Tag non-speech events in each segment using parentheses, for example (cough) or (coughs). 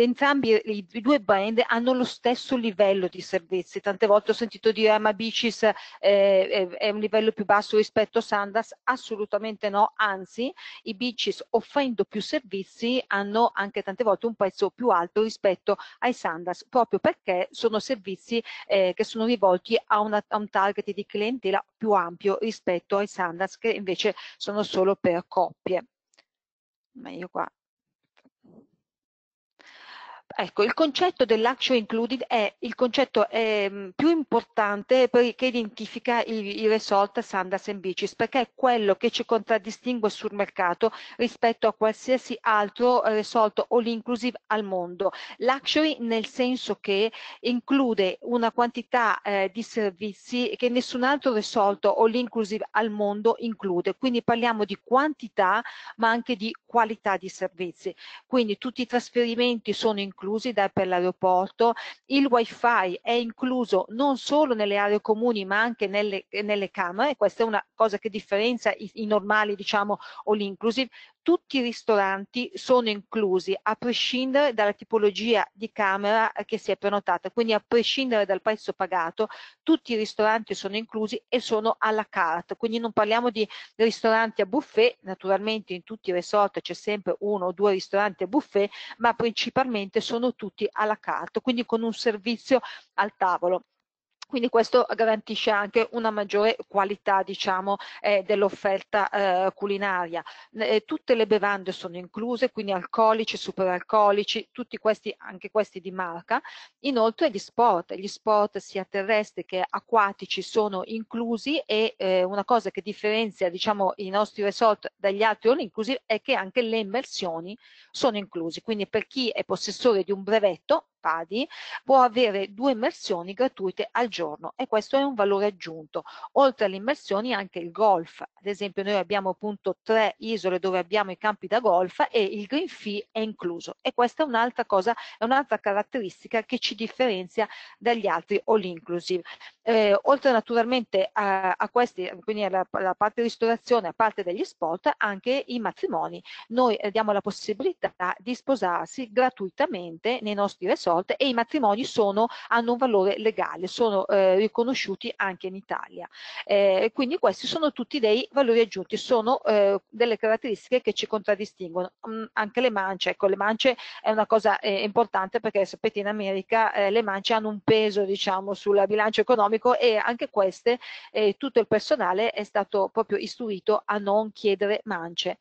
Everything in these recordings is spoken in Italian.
entrambi eh, i, i, due brand hanno lo stesso livello di servizi. Tante volte ho sentito dire ah, ma Bicis eh, è, è, un livello più basso rispetto a Sandas, assolutamente no, anzi i Bicis offrendo più servizi hanno anche tante volte un prezzo più alto rispetto ai Sandas, proprio perché sono servizi eh, che sono rivolti a, una, a un target di clientela più ampio rispetto ai Sandas che invece sono solo per coppie ma io qua Ecco, il concetto dell'action included è il concetto eh, più importante che identifica i, i resort and Beaches, perché è quello che ci contraddistingue sul mercato rispetto a qualsiasi altro resort all inclusive al mondo. Luxury nel senso che include una quantità eh, di servizi che nessun altro resort all inclusive al mondo include, quindi parliamo di quantità ma anche di qualità di servizi. Quindi tutti i trasferimenti sono inclusi inclusi da, per l'aeroporto, il wifi è incluso non solo nelle aree comuni ma anche nelle, nelle camere, questa è una cosa che differenzia i, i normali diciamo all inclusive, tutti i ristoranti sono inclusi a prescindere dalla tipologia di camera eh, che si è prenotata, quindi a prescindere dal prezzo pagato, tutti i ristoranti sono inclusi e sono alla carte, quindi non parliamo di ristoranti a buffet, naturalmente in tutti i resort c'è sempre uno o due ristoranti a buffet, ma principalmente sono tutti alla carte, quindi con un servizio al tavolo quindi questo garantisce anche una maggiore qualità diciamo, eh, dell'offerta eh, culinaria. Eh, tutte le bevande sono incluse, quindi alcolici, superalcolici, tutti questi, anche questi di marca. Inoltre gli sport, gli sport sia terrestri che acquatici sono inclusi e eh, una cosa che differenzia diciamo, i nostri resort dagli altri all inclusive è che anche le immersioni sono inclusi, quindi per chi è possessore di un brevetto Padi può avere due immersioni gratuite al giorno e questo è un valore aggiunto. Oltre alle immersioni anche il golf, ad esempio noi abbiamo appunto tre isole dove abbiamo i campi da golf e il green fee è incluso e questa è un'altra cosa, è un'altra caratteristica che ci differenzia dagli altri all inclusive. Eh, oltre naturalmente a, a questi, quindi alla, alla parte ristorazione, a parte degli sport, anche i matrimoni. Noi eh, diamo la possibilità di sposarsi gratuitamente nei nostri resort sorte e i matrimoni sono, hanno un valore legale, sono eh, riconosciuti anche in Italia. Eh, quindi questi sono tutti dei valori aggiunti, sono eh, delle caratteristiche che ci contraddistinguono. Mm, anche le mance, ecco le mance è una cosa eh, importante perché sapete in America eh, le mance hanno un peso diciamo sul bilancio economico e anche queste, eh, tutto il personale è stato proprio istruito a non chiedere mance.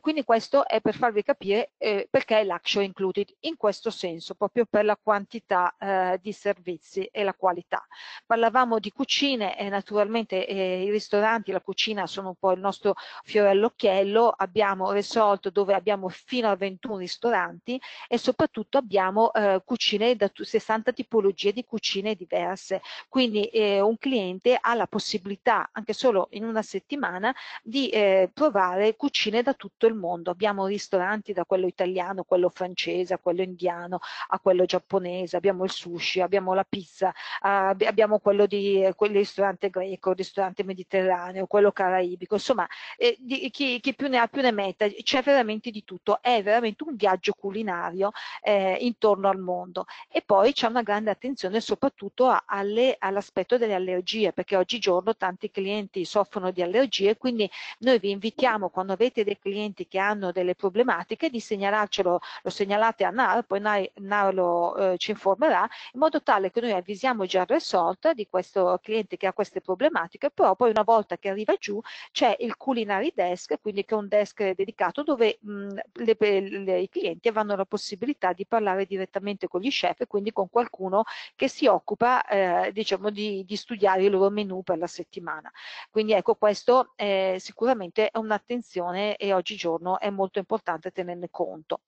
quindi questo è per farvi capire perché l'action included in questo senso, proprio proprio per la quantità eh, di servizi e la qualità. Parlavamo di cucine e naturalmente eh, i ristoranti, la cucina sono un po' il nostro fiore all'occhiello, abbiamo risolto dove abbiamo fino a 21 ristoranti e soprattutto abbiamo eh, cucine da 60 tipologie di cucine diverse, quindi eh, un cliente ha la possibilità anche solo in una settimana di eh, provare cucine da tutto il mondo, abbiamo ristoranti da quello italiano, quello francese, a quello indiano, a quello quello giapponese, abbiamo il sushi, abbiamo la pizza, ab abbiamo quello di quel ristorante greco, il ristorante mediterraneo, quello caraibico, insomma eh, di, chi, chi, più ne ha più ne metta, c'è veramente di tutto, è veramente un viaggio culinario eh, intorno al mondo. E poi c'è una grande attenzione soprattutto all'aspetto delle allergie, perché oggigiorno tanti clienti soffrono di allergie, quindi noi vi invitiamo quando avete dei clienti che hanno delle problematiche di segnalarcelo, lo segnalate a NAR, poi NAR, NAR lo lo eh, ci informerà in modo tale che noi avvisiamo già il resort di questo cliente che ha queste problematiche, però poi una volta che arriva giù c'è il culinary desk, quindi che è un desk dedicato dove mh, le, le, i clienti avranno la possibilità di parlare direttamente con gli chef e quindi con qualcuno che si occupa eh, diciamo di, di, studiare il loro menu per la settimana. Quindi ecco questo è sicuramente è un'attenzione e oggigiorno è molto importante tenerne conto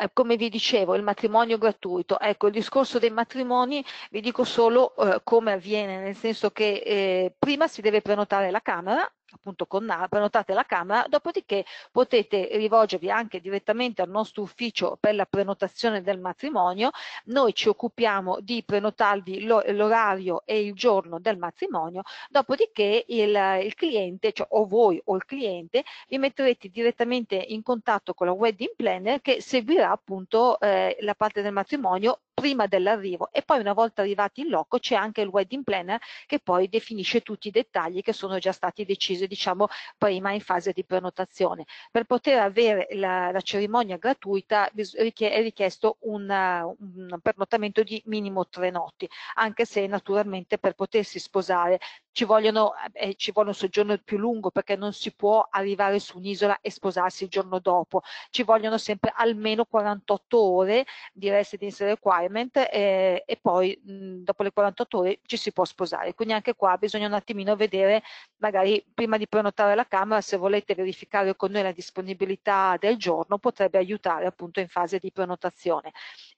eh, come vi dicevo, il matrimonio gratuito. Ecco, il discorso dei matrimoni vi dico solo eh, come avviene, nel senso che eh, prima si deve prenotare la Camera, appunto con, prenotate la camera, dopodiché potete rivolgervi anche direttamente al nostro ufficio per la prenotazione del matrimonio, noi ci occupiamo di prenotarvi l'orario e il giorno del matrimonio, dopodiché il, il cliente, cioè o voi o il cliente, vi metterete direttamente in contatto con la wedding planner che seguirà appunto eh, la parte del matrimonio prima dell'arrivo e poi una volta arrivati in loco c'è anche il wedding planner che poi definisce tutti i dettagli che sono già stati decisi diciamo prima in fase di prenotazione. Per poter avere la, la cerimonia gratuita è richiesto una, un prenotamento di minimo tre notti, anche se naturalmente per potersi sposare ci, vogliono, eh, eh, ci vuole un soggiorno più lungo perché non si può arrivare su un'isola e sposarsi il giorno dopo, ci vogliono sempre almeno 48 ore di residence requirement eh, e poi mh, mm, dopo le 48 ore ci si può sposare, quindi anche qua bisogna un attimino vedere magari prima di prenotare la camera se volete verificare con noi la disponibilità del giorno potrebbe aiutare appunto in fase di prenotazione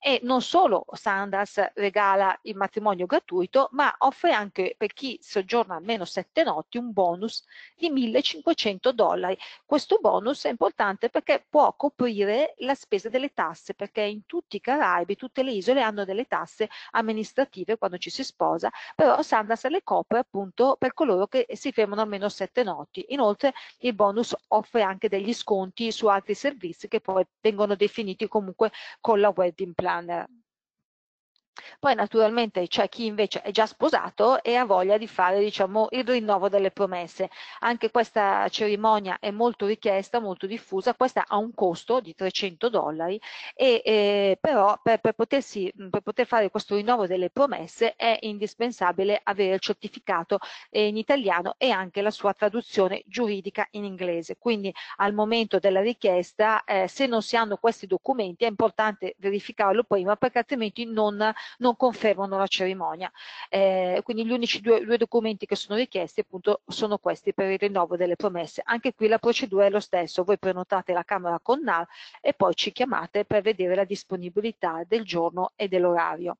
e non solo Sandals regala il matrimonio gratuito, ma offre anche per chi soggiorna almeno sette notti un bonus di 1500 dollari. Questo bonus è importante perché può coprire la spesa delle tasse, perché in tutti i Caraibi, tutte le isole hanno delle tasse amministrative quando ci si sposa, però Sandals le copre appunto per coloro che si fermano almeno sette notti. Inoltre il bonus offre anche degli sconti su altri servizi che poi vengono definiti comunque con la wedding plan. Irlanda Poi naturalmente c'è chi invece è già sposato e ha voglia di fare diciamo, il rinnovo delle promesse. Anche questa cerimonia è molto richiesta, molto diffusa, questa ha un costo di 300 dollari e eh, però per, per, potersi, per, poter fare questo rinnovo delle promesse è indispensabile avere il certificato eh, in italiano e anche la sua traduzione giuridica in inglese. Quindi al momento della richiesta eh, se non si hanno questi documenti è importante verificarlo prima perché altrimenti non non confermano la cerimonia. Eh, quindi gli unici due, due, documenti che sono richiesti appunto sono questi per il rinnovo delle promesse. Anche qui la procedura è lo stesso, voi prenotate la Camera con NAR e poi ci chiamate per vedere la disponibilità del giorno e dell'orario.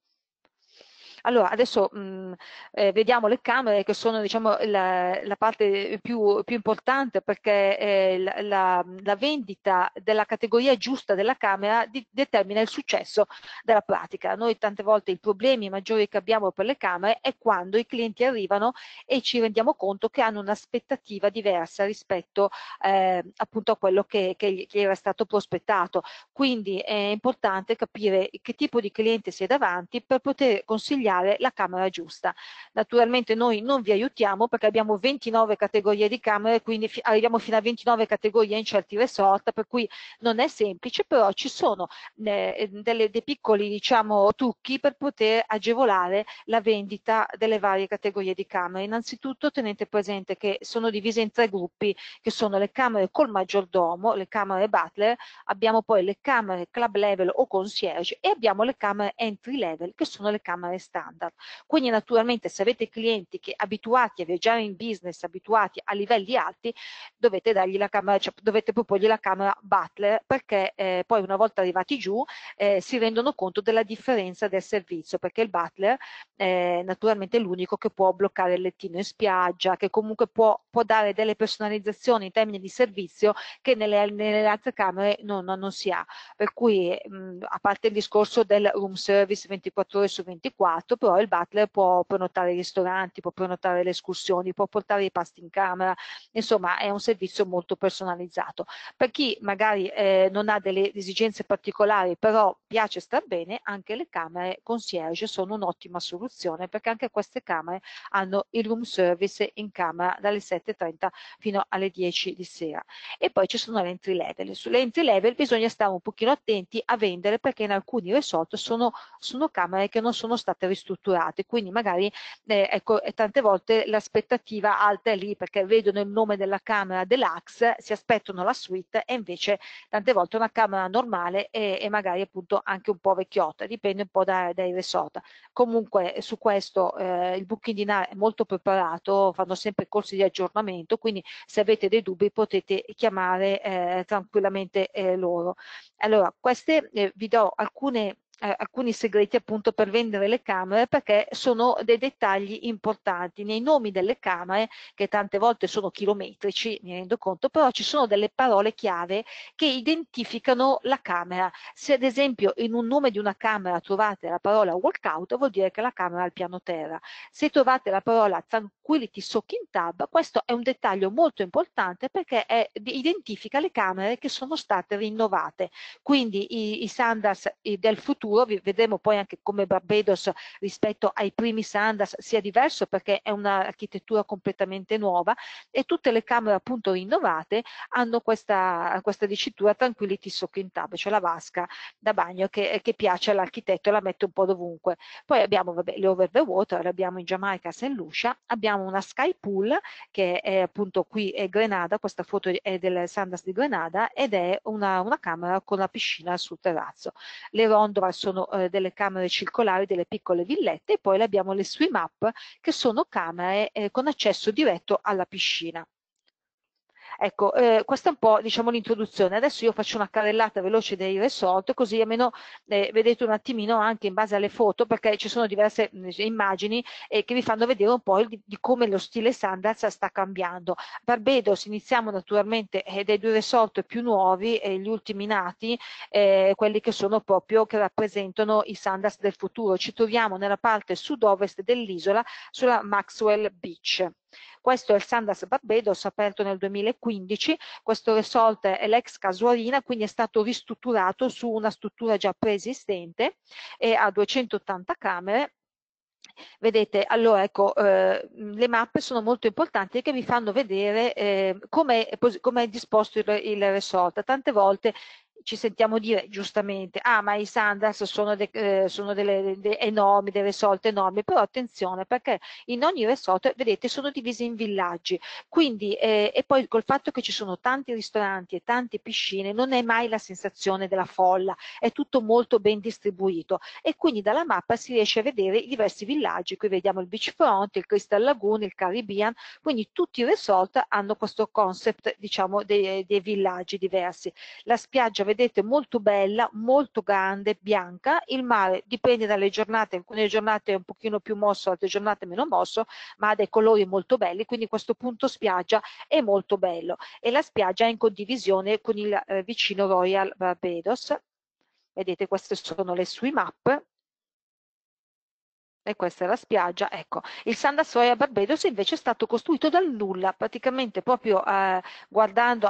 Allora, adesso mh, mm, eh, vediamo le camere che sono diciamo, la, la, parte più, più importante perché eh, la, la, vendita della categoria giusta della camera di, determina il successo della pratica. Noi tante volte i problemi maggiori che abbiamo per le camere è quando i clienti arrivano e ci rendiamo conto che hanno un'aspettativa diversa rispetto eh, appunto a quello che, che, che, era stato prospettato. Quindi è importante capire che tipo di cliente si è davanti per poter consigliare cambiare la camera giusta. Naturalmente noi non vi aiutiamo perché abbiamo 29 categorie di camere, quindi arriviamo fino a 29 categorie in certi resort, per cui non è semplice, però ci sono eh, delle, dei piccoli diciamo, trucchi per poter agevolare la vendita delle varie categorie di camere. Innanzitutto tenete presente che sono divise in tre gruppi, che sono le camere col maggiordomo, le camere butler, abbiamo poi le camere club level o concierge e abbiamo le camere entry level, che sono le camere standard standard. Quindi naturalmente se avete clienti che abituati a viaggiare in business, abituati a livelli alti, dovete, dargli la camera, cioè, dovete proporgli la camera Butler perché eh, poi una volta arrivati giù eh, si rendono conto della differenza del servizio perché il Butler eh, è naturalmente l'unico che può bloccare il lettino in spiaggia, che comunque può, può dare delle personalizzazioni in termini di servizio che nelle, nelle altre camere non, non, non si ha. Per cui mh, mm, a parte il discorso del room service 24 ore su 24, tutto, però il butler può prenotare i ristoranti, può prenotare le escursioni, può portare i pasti in camera, insomma è un servizio molto personalizzato. Per chi magari eh, non ha delle esigenze particolari, però piace star bene, anche le camere concierge sono un'ottima soluzione perché anche queste camere hanno il room service in camera dalle 7.30 fino alle 10 di sera. E poi ci sono le entry level. Sulle entry level bisogna stare un pochino attenti a vendere perché in alcuni resort sono, sono camere che non sono state risolute strutturate. Quindi magari eh, ecco, tante volte l'aspettativa alta è lì perché vedono il nome della camera deluxe, si aspettano la suite e invece tante volte una camera normale e, e magari appunto anche un po' vecchiotta, dipende un po' da, dai resort. Comunque eh, su questo eh, il Booking Dinar è molto preparato, fanno sempre corsi di aggiornamento, quindi se avete dei dubbi potete chiamare eh, tranquillamente eh, loro. Allora, queste eh, vi do alcune eh, alcuni segreti appunto per vendere le camere perché sono dei dettagli importanti. Nei nomi delle camere, che tante volte sono chilometrici, mi rendo conto, però ci sono delle parole chiave che identificano la camera. Se ad esempio in un nome di una camera trovate la parola walkout, vuol dire che la camera è al piano terra. Se trovate la parola tranquility soaking tab, questo è un dettaglio molto importante perché è, identifica le camere che sono state rinnovate. Quindi i, i standards eh, del futuro futuro, vedremo poi anche come Barbados rispetto ai primi Sanders sia diverso perché è un'architettura completamente nuova e tutte le camere appunto rinnovate hanno questa, questa dicitura Tranquility Soaking Tab, cioè la vasca da bagno che, che piace all'architetto e la mette un po' dovunque. Poi abbiamo vabbè, le over the water, le abbiamo in Giamaica, a St. Lucia, abbiamo una sky pool che è appunto qui è Grenada, questa foto è del Sanders di Grenada ed è una, una camera con la piscina sul terrazzo. Le rondo al sono eh, delle camere circolari, delle piccole villette e poi abbiamo le swim up che sono camere eh, con accesso diretto alla piscina. Ecco, eh, questa è un po' diciamo, l'introduzione. Adesso io faccio una carrellata veloce dei resort, così almeno eh, vedete un attimino anche in base alle foto, perché ci sono diverse eh, immagini eh, che vi fanno vedere un po' il, di come lo stile Sundance sta cambiando. Barbados iniziamo naturalmente eh, dai due resort più nuovi, gli ultimi nati, eh, quelli che sono proprio, che rappresentano i Sundance del futuro. Ci troviamo nella parte sud-ovest dell'isola, sulla Maxwell Beach. Questo è il Sanders Barbados aperto nel 2015, questo resort è l'ex Casuarina, quindi è stato ristrutturato su una struttura già preesistente e ha 280 camere Vedete, allora ecco, eh, le mappe sono molto importanti perché vi fanno vedere eh, come è disposto il, il resort. Tante volte ci sentiamo dire giustamente, ah ma i standard sono, de, eh, sono delle, de, enormi, delle risolte enormi, però attenzione perché in ogni resort, vedete, sono divisi in villaggi, quindi eh, e poi col fatto che ci sono tanti ristoranti e tante piscine non è mai la sensazione della folla, è tutto molto ben distribuito e quindi dalla mappa si riesce a vedere i diversi villaggi, qui vediamo il beachfront, il Crystal Lagoon, il Caribbean, quindi tutti i resort hanno questo concept diciamo dei, dei villaggi diversi. La spiaggia vedete molto bella, molto grande, bianca, il mare dipende dalle giornate, alcune giornate è un pochino più mosso, altre giornate meno mosso, ma ha dei colori molto belli, quindi questo punto spiaggia è molto bello e la spiaggia è in condivisione con il eh, vicino Royal Barbados. Vedete queste sono le sue map e questa è la spiaggia, ecco, il San Dassoy a Barbados invece è stato costruito dal nulla, praticamente proprio eh, guardando,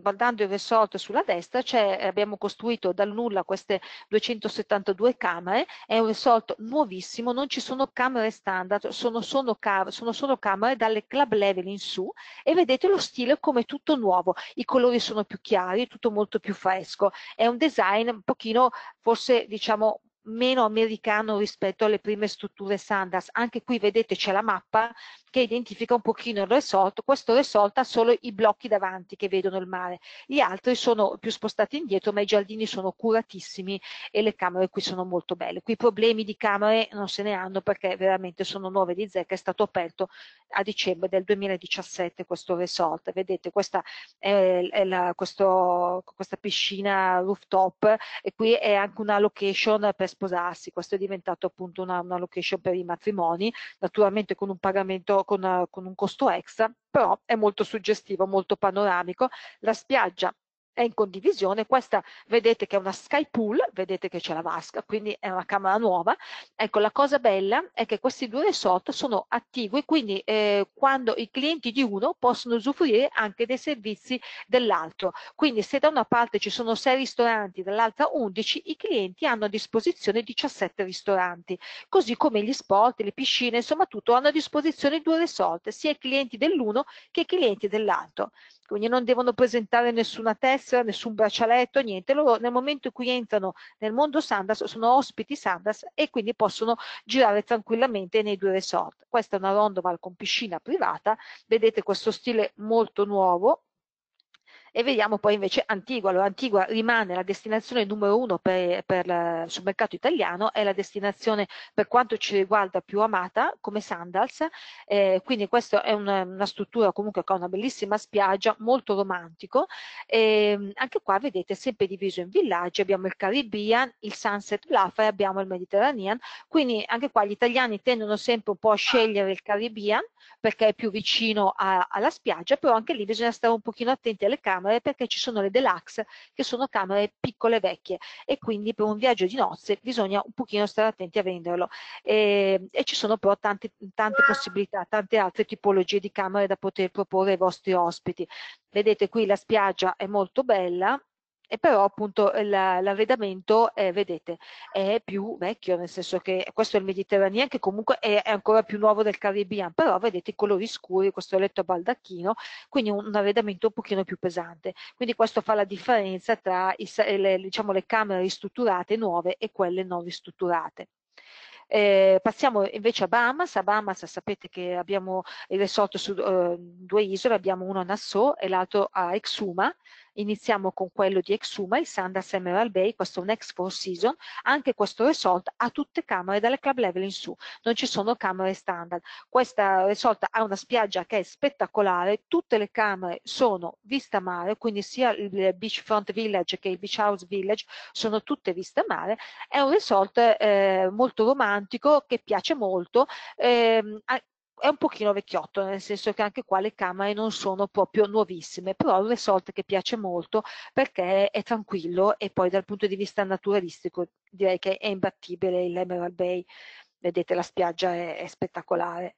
guardando, il resort sulla destra abbiamo costruito dal nulla queste 272 camere, è un resort nuovissimo, non ci sono camere standard, sono solo, sono solo camere dalle club level in su e vedete lo stile come tutto nuovo, i colori sono più chiari, tutto molto più fresco, è un design un pochino forse diciamo meno americano rispetto alle prime strutture Sanders. Anche qui vedete c'è la mappa che identifica un pochino il resort, questo resort ha solo i blocchi davanti che vedono il mare, gli altri sono più spostati indietro ma i giardini sono curatissimi e le camere qui sono molto belle, qui problemi di camere non se ne hanno perché veramente sono nuove di zecca, è stato aperto a dicembre del 2017 questo resort, vedete questa, è, è la, questo, questa piscina rooftop e qui è anche una location per sposarsi, questo è diventato appunto una, una location per i matrimoni, naturalmente con un pagamento con, con un costo extra, però è molto suggestivo, molto panoramico. La spiaggia è in condivisione, questa vedete che è una sky pool, vedete che c'è la vasca, quindi è una camera nuova. Ecco, la cosa bella è che questi due resort sono attivi, quindi eh, quando i clienti di uno possono usufruire anche dei servizi dell'altro. Quindi se da una parte ci sono sei ristoranti, dall'altra 11, i clienti hanno a disposizione 17 ristoranti, così come gli sport, le piscine, insomma tutto hanno a disposizione due resort, sia i clienti dell'uno che i clienti dell'altro quindi non devono presentare nessuna tessera, nessun braccialetto, niente. Loro nel momento in cui entrano nel mondo Sandals sono ospiti Sandals e quindi possono girare tranquillamente nei due resort. Questa è una rondoval con piscina privata, vedete questo stile molto nuovo, e vediamo poi invece Antigua. Allora, Antigua rimane la destinazione numero uno per, per la, sul mercato italiano, è la destinazione per quanto ci riguarda più amata come Sandals, eh, quindi questa è una, una, struttura comunque con una bellissima spiaggia, molto romantico. E ehm, anche qua vedete sempre diviso in villaggi, abbiamo il Caribbean, il Sunset Bluff e abbiamo il Mediterranean, quindi anche qua gli italiani tendono sempre un po' a scegliere il Caribbean perché è più vicino a, alla spiaggia, però anche lì bisogna stare un pochino attenti alle camere camere perché ci sono le deluxe che sono camere piccole e vecchie e quindi per un viaggio di nozze bisogna un pochino stare attenti a venderlo e, e ci sono però tante, tante possibilità, tante altre tipologie di camere da poter proporre ai vostri ospiti. Vedete qui la spiaggia è molto bella, e però appunto l'arredamento, eh, vedete, è più vecchio, nel senso che questo è il Mediterraneo che comunque è, è ancora più nuovo del Caribbean, però vedete i colori scuri, questo letto a baldacchino, quindi un, un arredamento un pochino più pesante. Quindi questo fa la differenza tra i, le, diciamo, le camere ristrutturate nuove e quelle non ristrutturate. Eh, passiamo invece a Bahamas, a Bahamas sapete che abbiamo il resort su eh, due isole, abbiamo uno a Nassau e l'altro a Exuma, Iniziamo con quello di Exuma, il Sanders Emerald Bay, questo è un ex Four Season, anche questo resort ha tutte camere dalle club level in su, non ci sono camere standard. Questa resort ha una spiaggia che è spettacolare, tutte le camere sono vista mare, quindi sia il Beachfront Village che il Beach House Village sono tutte vista mare, è un resort eh, molto romantico che piace molto, eh, è un pochino vecchiotto, nel senso che anche qua le camere non sono proprio nuovissime, però è un resort che piace molto perché è tranquillo e poi dal punto di vista naturalistico direi che è imbattibile il Emerald Bay. Vedete la spiaggia è, è spettacolare.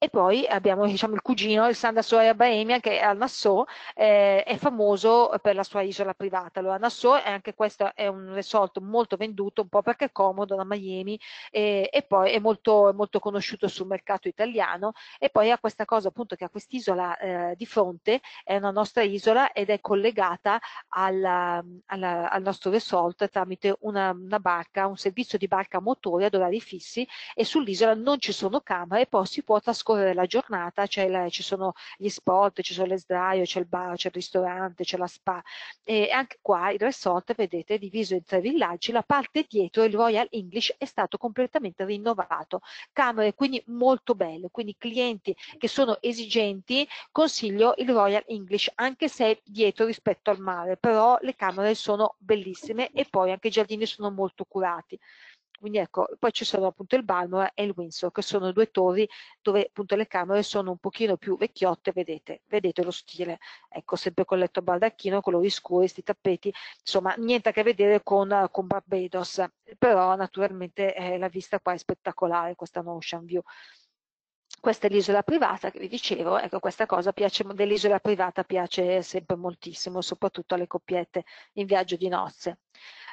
E poi abbiamo diciamo, il cugino, il Sanda Soria Baemia, che a Nassau eh, è famoso per la sua isola privata. Allora, Nassau è anche questo è un resort molto venduto, un po' perché è comodo da Miami eh, e, poi è molto, molto, conosciuto sul mercato italiano. E poi ha questa cosa appunto che ha quest'isola eh, di fronte, è una nostra isola ed è collegata alla, alla, al nostro resort tramite una, una barca, un servizio di barca a motore ad orari fissi e sull'isola non ci sono camere e poi si può trascorrere trascorrere della giornata la, ci sono gli spot, ci sono le sdraio, c'è il bar, c'è il ristorante, c'è la spa e anche qua il resort vedete è diviso in tre villaggi, la parte dietro il Royal English è stato completamente rinnovato, camere quindi molto belle, quindi clienti che sono esigenti consiglio il Royal English anche se dietro rispetto al mare, però le camere sono bellissime e poi anche i giardini sono molto curati. Quindi ecco, poi ci sono appunto il Balmora e il Windsor, che sono due torri dove appunto le camere sono un pochino più vecchiotte, vedete, vedete lo stile, ecco, sempre con letto baldacchino, colori scuri, questi tappeti, insomma, niente a che vedere con, con Barbados, però naturalmente eh, la vista qua è spettacolare, questa Ocean View questa è l'isola privata che vi dicevo, ecco questa cosa piace, dell'isola privata piace sempre moltissimo, soprattutto alle coppiette in viaggio di nozze.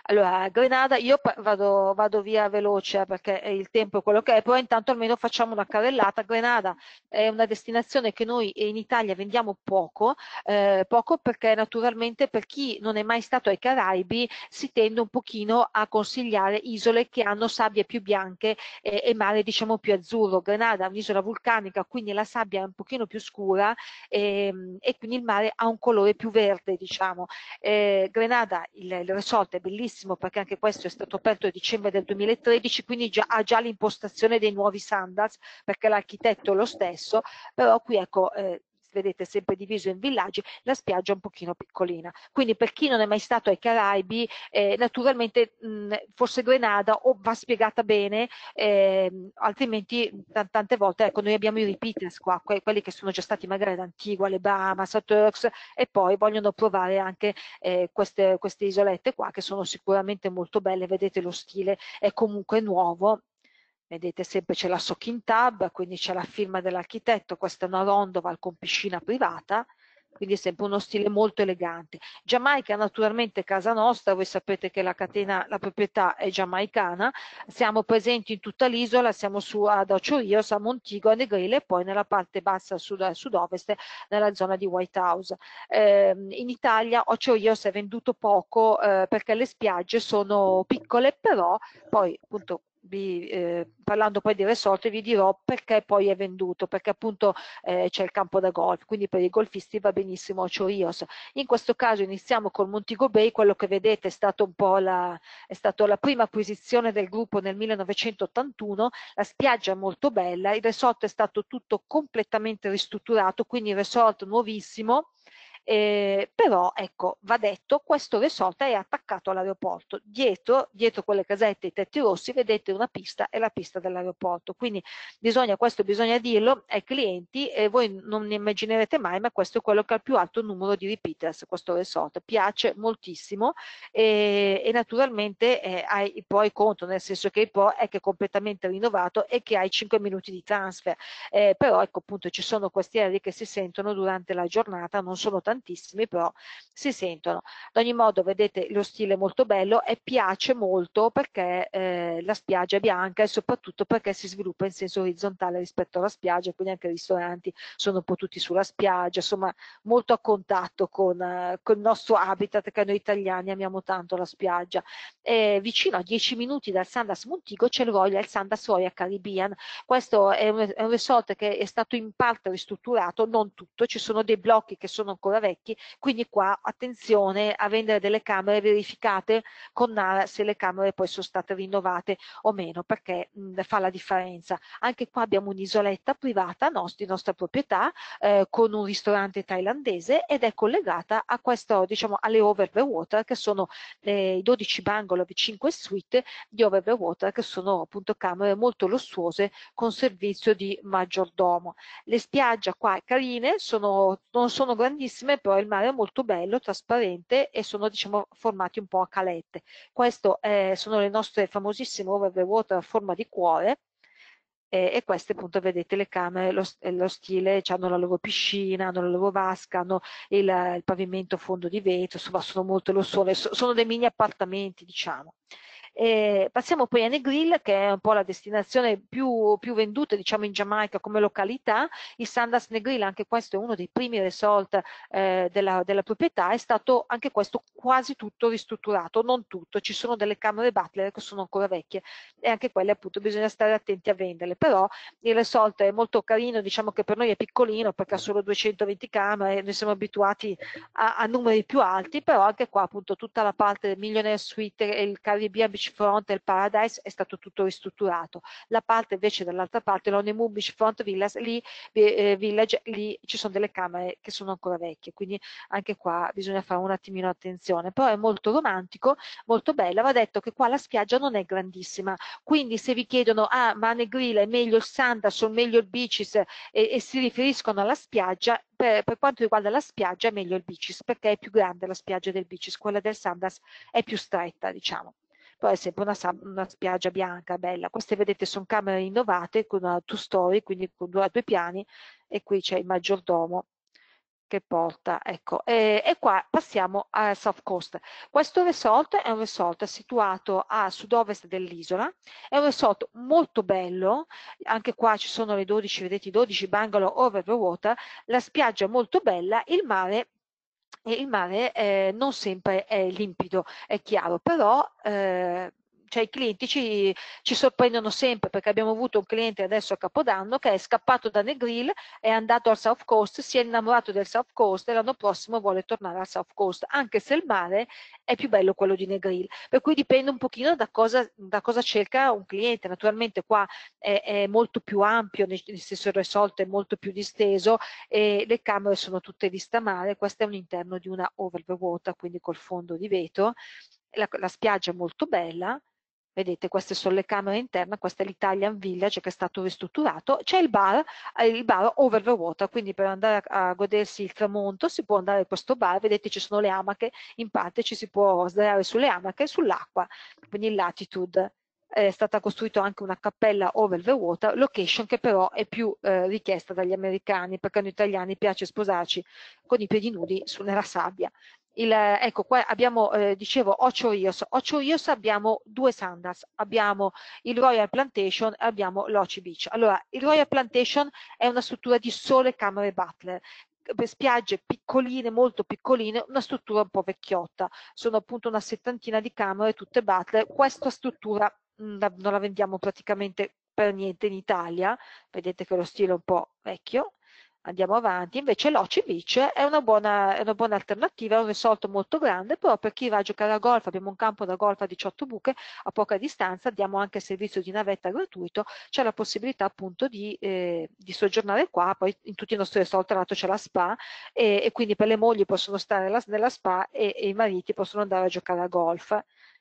Allora, Grenada, io vado, vado via veloce eh, perché il tempo è quello che è, però intanto almeno facciamo una carrellata. Grenada è una destinazione che noi in Italia vendiamo poco, eh, poco perché naturalmente per chi non è mai stato ai Caraibi si tende un pochino a consigliare isole che hanno sabbie più bianche eh, e mare diciamo più azzurro. Grenada è un'isola vulcanica, quindi la sabbia è un pochino più scura eh, e quindi il mare ha un colore più verde, diciamo. Eh, Grenada, il, il resort è bellissimo benissimo perché anche questo è stato aperto a dicembre del 2013, quindi già, ha già l'impostazione dei nuovi standards perché l'architetto è lo stesso, però qui ecco eh, vedete sempre diviso in villaggi, la spiaggia è un pochino piccolina. Quindi per chi non è mai stato ai Caraibi, eh, naturalmente mh, forse Grenada o va spiegata bene, eh, altrimenti tante volte ecco, noi abbiamo i repeaters qua, que- quelli che sono già stati magari ad Antigua, le Bahamas, a Turks e poi vogliono provare anche eh, queste, queste isolette qua che sono sicuramente molto belle, vedete lo stile è comunque nuovo Vedete sempre c'è la soaking tab, quindi c'è la firma dell'architetto, questa è una rondoval con piscina privata, quindi è sempre uno stile molto elegante. Giamaica naturalmente casa nostra, voi sapete che la catena, la proprietà è giamaicana, siamo presenti in tutta l'isola, siamo su ad Ocho Rios, a Montigo, a Negrile e poi nella parte bassa sud, sud-ovest, nella zona di White House. Eh, in Italia Ocho Rios è venduto poco eh, perché le spiagge sono piccole, però poi appunto vi, eh, parlando poi di resort vi dirò perché poi è venduto, perché appunto eh, c'è il campo da golf, quindi per i golfisti va benissimo Ciorios. In questo caso iniziamo col Montigo Bay, quello che vedete è stata un po' la, è stata la prima acquisizione del gruppo nel 1981, la spiaggia è molto bella, il resort è stato tutto completamente ristrutturato, quindi il resort nuovissimo, eh, però ecco va detto questo resort è attaccato all'aeroporto dietro, dietro quelle casette i tetti rossi vedete una pista e la pista dell'aeroporto quindi bisogna questo bisogna dirlo ai clienti e voi non ne immaginerete mai ma questo è quello che ha il più alto numero di repeaters questo resort piace moltissimo e, e naturalmente eh, ha i pro e i contro nel senso che il pro è che è completamente rinnovato e che hai 5 minuti di transfer eh, però ecco appunto ci sono questi aerei che si sentono durante la giornata non sono tantissimi tantissimi, però si sentono. Ad ogni modo vedete lo stile è molto bello e piace molto perché eh, la spiaggia è bianca e soprattutto perché si sviluppa in senso orizzontale rispetto alla spiaggia, quindi anche i ristoranti sono potuti sulla spiaggia, insomma molto a contatto con, eh, con il nostro habitat che noi italiani amiamo tanto la spiaggia. Eh, vicino a 10 minuti dal Sandas Montigo c'è il Royal Sandas Royal Caribbean, questo è un, è un resort che è stato in parte ristrutturato, non tutto, ci sono dei blocchi che sono ancora vecchi, quindi qua attenzione a vendere delle camere verificate con Nara se le camere poi sono state rinnovate o meno, perché mh, fa la differenza. Anche qua abbiamo un'isoletta privata nostra, di nostra proprietà eh, con un ristorante thailandese ed è collegata a questo, diciamo, alle over the water che sono eh, i 12 bungalow e 5 suite di over the water che sono appunto camere molto lussuose con servizio di maggiordomo. Le spiagge qua carine sono, non sono grandissime mare, però il mare è molto bello, trasparente e sono diciamo, formati un po' a calette. Queste eh, sono le nostre famosissime overwater a forma di cuore eh, e queste appunto vedete le camere, lo, eh, lo stile, cioè hanno la loro piscina, hanno la loro vasca, hanno il, il pavimento a fondo di vetro, insomma sono molto lo sono, sono dei mini appartamenti diciamo. E passiamo poi a Negril, che è un po' la destinazione più, più venduta diciamo, in Giamaica come località. Il Sundance Negril, anche questo è uno dei primi resort eh, della, della proprietà, è stato anche questo quasi tutto ristrutturato, non tutto, ci sono delle camere butler che sono ancora vecchie e anche quelle appunto bisogna stare attenti a venderle, però il resort è molto carino, diciamo che per noi è piccolino perché ha solo 220 camere, noi siamo abituati a, a numeri più alti, però anche qua appunto tutta la parte del millionaire suite e il Caribbean Beach beach front del paradise è stato tutto ristrutturato la parte invece dall'altra parte l'honeymoon beach front villas, lì, eh, village lì ci sono delle camere che sono ancora vecchie quindi anche qua bisogna fare un attimino attenzione però è molto romantico molto bello va detto che qua la spiaggia non è grandissima quindi se vi chiedono ah ma Negrila è meglio il Sandals o meglio il Beaches e, e si riferiscono alla spiaggia per, per, quanto riguarda la spiaggia è meglio il Bicis perché è più grande la spiaggia del Bicis, quella del Sandals è più stretta diciamo poi è sempre una, una spiaggia bianca bella. Queste vedete sono camere innovate con una two story, quindi con due, due piani e qui c'è il maggiordomo che porta, ecco, e, e qua passiamo a South Coast. Questo resort è un resort situato a sud-ovest dell'isola, è un resort molto bello, anche qua ci sono le 12, vedete, 12 bungalow over the water, la spiaggia è molto bella, il mare e il mare eh, non sempre è limpido, è chiaro, però eh, cioè i clienti ci, ci sorprendono sempre perché abbiamo avuto un cliente adesso a Capodanno che è scappato da Negril, è andato al South Coast, si è innamorato del South Coast e l'anno prossimo vuole tornare al South Coast, anche se il mare è più bello quello di Negril. Per cui dipende un pochino da cosa, da cosa cerca un cliente. Naturalmente qua è, è molto più ampio, nel senso il resort è molto più disteso e le camere sono tutte vista mare, questo è un interno di una over the water, quindi col fondo di vetro. La, la spiaggia è molto bella, Vedete, queste sono le camere interne, questa è l'Italian Village che è stato ristrutturato. C'è il bar, eh, il bar over the water, quindi per andare a, godersi il tramonto si può andare a questo bar, vedete ci sono le amache, in parte ci si può sdraiare sulle amache e sull'acqua, quindi in latitude. È stata costruita anche una cappella over the water, location che però è più eh, richiesta dagli americani, perché noi italiani piace sposarci con i piedi nudi su nella sabbia. Il, ecco qua abbiamo, eh, dicevo, 8 Rios, 8 Rios abbiamo due Sundance, abbiamo il Royal Plantation e abbiamo l'Oci Beach. Allora, il Royal Plantation è una struttura di sole camere butler, spiagge piccoline, molto piccoline, una struttura un po' vecchiotta. Sono appunto una settantina di camere, tutte butler. Questa struttura mh, mm, non la vendiamo praticamente per niente in Italia, vedete che lo stile è un po' vecchio andiamo avanti. Invece l'Ocivic è una buona, è una buona alternativa, è un risolto molto grande, però per chi va a giocare a golf, abbiamo un campo da golf a 18 buche, a poca distanza, diamo anche servizio di navetta gratuito, c'è la possibilità appunto di, eh, di, soggiornare qua, poi in tutti i nostri resort tra l'altro c'è la spa e, e, quindi per le mogli possono stare la, nella spa e, e i mariti possono andare a giocare a golf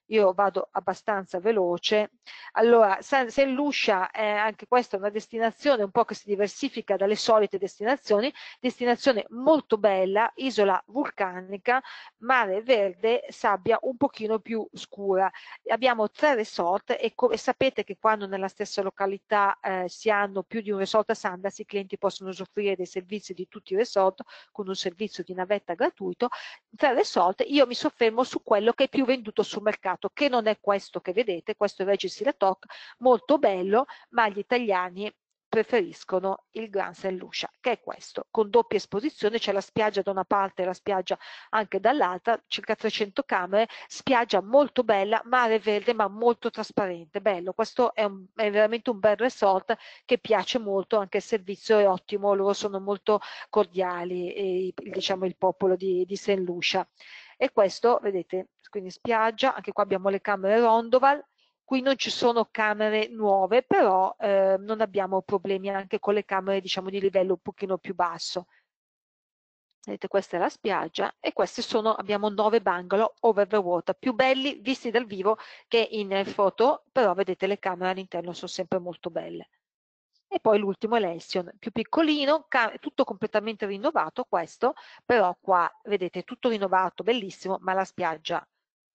io vado abbastanza veloce. Allora, San, San Lucia è anche questa una destinazione un po' che si diversifica dalle solite destinazioni, destinazione molto bella, isola vulcanica, mare verde, sabbia un pochino più scura. Abbiamo tre resort e, e sapete che quando nella stessa località eh, si hanno più di un resort a Sundance, i clienti possono usufruire dei servizi di tutti i resort con un servizio di navetta gratuito. Tre resort, io mi soffermo su quello che è più venduto sul mercato passato, che non è questo che vedete, questo è Regis Latoc, molto bello, ma gli italiani preferiscono il Gran San Lucia, che è questo, con doppia esposizione, c'è la spiaggia da una parte e la spiaggia anche dall'altra, circa 300 camere, spiaggia molto bella, mare verde ma molto trasparente, bello, questo è, un, è veramente un bel resort che piace molto, anche il servizio è ottimo, loro sono molto cordiali, e, eh, diciamo il popolo di, di St. Lucia. E questo, vedete, quindi spiaggia, anche qua abbiamo le camere Rondoval, qui non ci sono camere nuove, però eh, non abbiamo problemi anche con le camere diciamo di livello un pochino più basso. Vedete, questa è la spiaggia e questi sono, abbiamo nove bungalow over the water, più belli visti dal vivo che in foto, però vedete le camere all'interno sono sempre molto belle. E poi l'ultimo è l'Elsion, più piccolino, tutto completamente rinnovato questo, però qua vedete tutto rinnovato, bellissimo, ma la spiaggia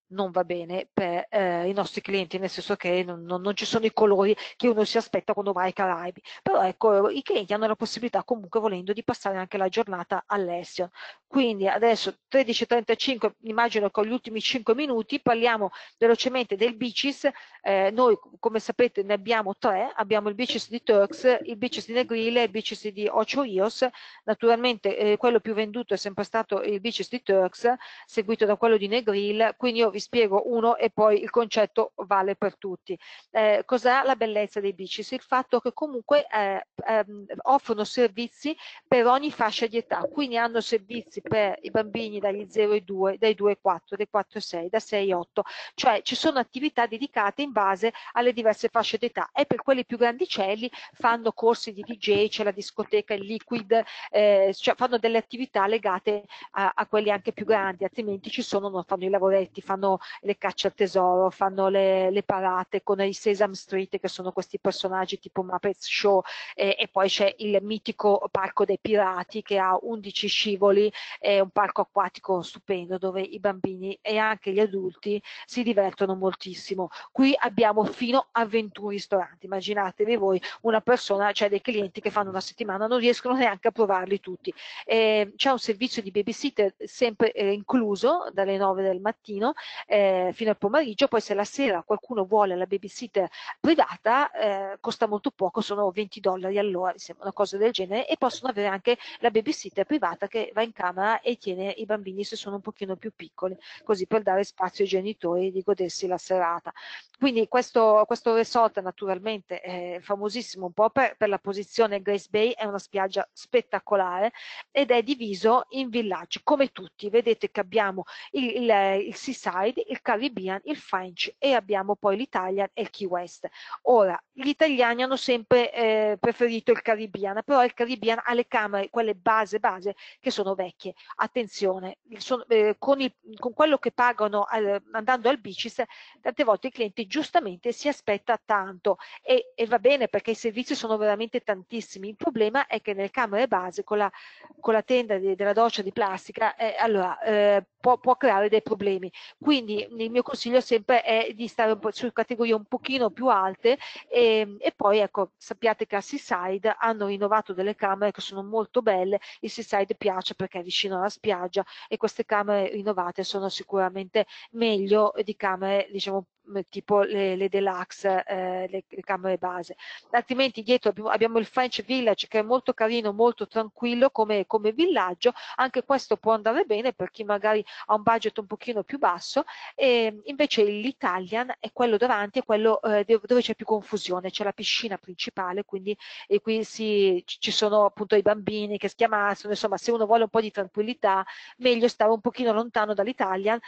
non va bene per eh, i nostri clienti, nel senso che non, non, non, ci sono i colori che uno si aspetta quando va ai Caraibi. Però ecco, i clienti hanno la possibilità comunque volendo di passare anche la giornata all'Estion. Quindi adesso 13.35, immagino che con gli ultimi 5 minuti, parliamo velocemente del Bicis. Eh, noi come sapete ne abbiamo tre, abbiamo il Bicis di Turks, il Bicis di Negrile, il Bicis di Ocho Rios. Naturalmente eh, quello più venduto è sempre stato il Bicis di Turks, seguito da quello di Negril, quindi io vi vi spiego uno e poi il concetto vale per tutti. Eh, cos'è la bellezza dei bici? Il fatto che comunque eh, ehm, offrono servizi per ogni fascia di età, quindi hanno servizi per i bambini dagli 0 ai 2, dai 2 ai 4, dai 4 ai 6, da 6 ai 8, cioè ci sono attività dedicate in base alle diverse fasce di età e per quelli più grandicelli fanno corsi di DJ, c'è la discoteca, il liquid, eh, cioè fanno delle attività legate a, a quelli anche più grandi, altrimenti ci sono, non fanno i lavoretti, fanno fanno le cacce al tesoro, fanno le, le parate con i Sesame Street che sono questi personaggi tipo Muppets Show eh, e poi c'è il mitico parco dei pirati che ha 11 scivoli, è un parco acquatico stupendo dove i bambini e anche gli adulti si divertono moltissimo. Qui abbiamo fino a 21 ristoranti, immaginatevi voi una persona, cioè dei clienti che fanno una settimana, non riescono neanche a provarli tutti. Eh, c'è un servizio di babysitter sempre eh, incluso dalle 9 del mattino eh, fino al pomeriggio, poi se la sera qualcuno vuole la babysitter privata eh, costa molto poco, sono 20 dollari all'ora, una cosa del genere, e possono avere anche la babysitter privata che va in camera e tiene i bambini se sono un pochino più piccoli, così per dare spazio ai genitori di godersi la serata. Quindi questo, questo resort naturalmente è famosissimo un po' per, per la posizione Grace Bay, è una spiaggia spettacolare ed è diviso in villaggi, come tutti, vedete che abbiamo il, il, il Seaside, Lloyd, il Caribbean, il French e abbiamo poi l'Italian e il Key West. Ora, gli italiani hanno sempre eh, preferito il Caribbean, però il Caribbean ha le camere, quelle base base, che sono vecchie. Attenzione, sono, eh, con, il, con, quello che pagano al, andando al Bicis, tante volte il cliente giustamente si aspetta tanto e, e, va bene perché i servizi sono veramente tantissimi. Il problema è che nelle camere base, con la, con la tenda di, della doccia di plastica, eh, allora, eh, può, può creare dei problemi. Quindi, quindi il mio consiglio sempre è di stare su categorie un pochino più alte e, ehm, e poi ecco, sappiate che a Seaside hanno rinnovato delle camere che sono molto belle, il Seaside piace perché è vicino alla spiaggia e queste camere rinnovate sono sicuramente meglio di camere diciamo tipo le, le deluxe, eh, le, le, camere base. Altrimenti dietro abbiamo, il French Village che è molto carino, molto tranquillo come, come, villaggio, anche questo può andare bene per chi magari ha un budget un pochino più basso, e invece l'Italian è quello davanti, è quello eh, dove c'è più confusione, c'è la piscina principale, quindi e qui si, ci sono appunto i bambini che schiamassano, insomma se uno vuole un po' di tranquillità meglio stare un pochino lontano dall'Italian,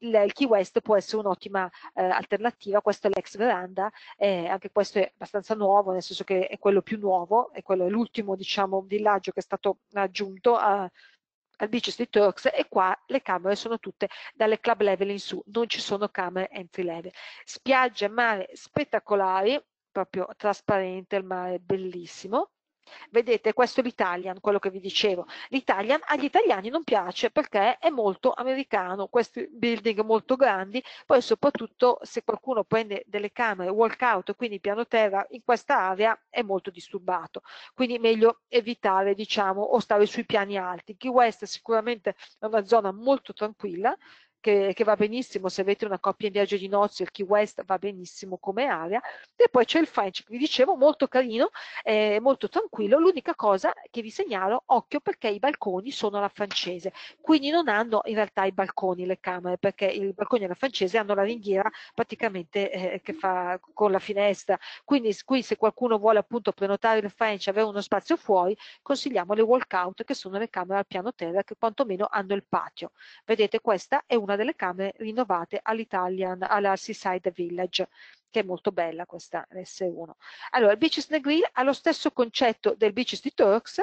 il Key West può essere un'ottima eh, alternativa, questa è l'ex veranda, eh, anche questo è abbastanza nuovo, nel senso che è quello più nuovo, è quello è l'ultimo diciamo, villaggio che è stato aggiunto a, al Beach Street Works e qua le camere sono tutte dalle club level in su, non ci sono camere entry level. Spiagge e mare spettacolari, proprio trasparente il mare, bellissimo. Vedete, questo è l'Italian, quello che vi dicevo. L'Italian agli italiani non piace perché è molto americano, questi building molto grandi, poi soprattutto se qualcuno prende delle camere walk out, quindi piano terra, in questa area è molto disturbato. Quindi meglio evitare, diciamo, o stare sui piani alti. Key West sicuramente è una zona molto tranquilla, che, che va benissimo, se avete una coppia in viaggio di nozze, il Key West va benissimo come area, e poi c'è il French, vi dicevo, molto carino, eh, molto tranquillo, l'unica cosa che vi segnalo, occhio perché i balconi sono alla francese, quindi non hanno in realtà i balconi, le camere, perché i balconi alla francese hanno la ringhiera praticamente eh, che fa con la finestra, quindi qui se qualcuno vuole appunto prenotare il French, avere uno spazio fuori, consigliamo le walkout che sono le camere al piano terra che quantomeno hanno il patio. Vedete questa è una una delle camere rinnovate all'Italian, alla Seaside Village che è molto bella questa S1. Allora, il Beaches Negril ha lo stesso concetto del Beaches di Turks,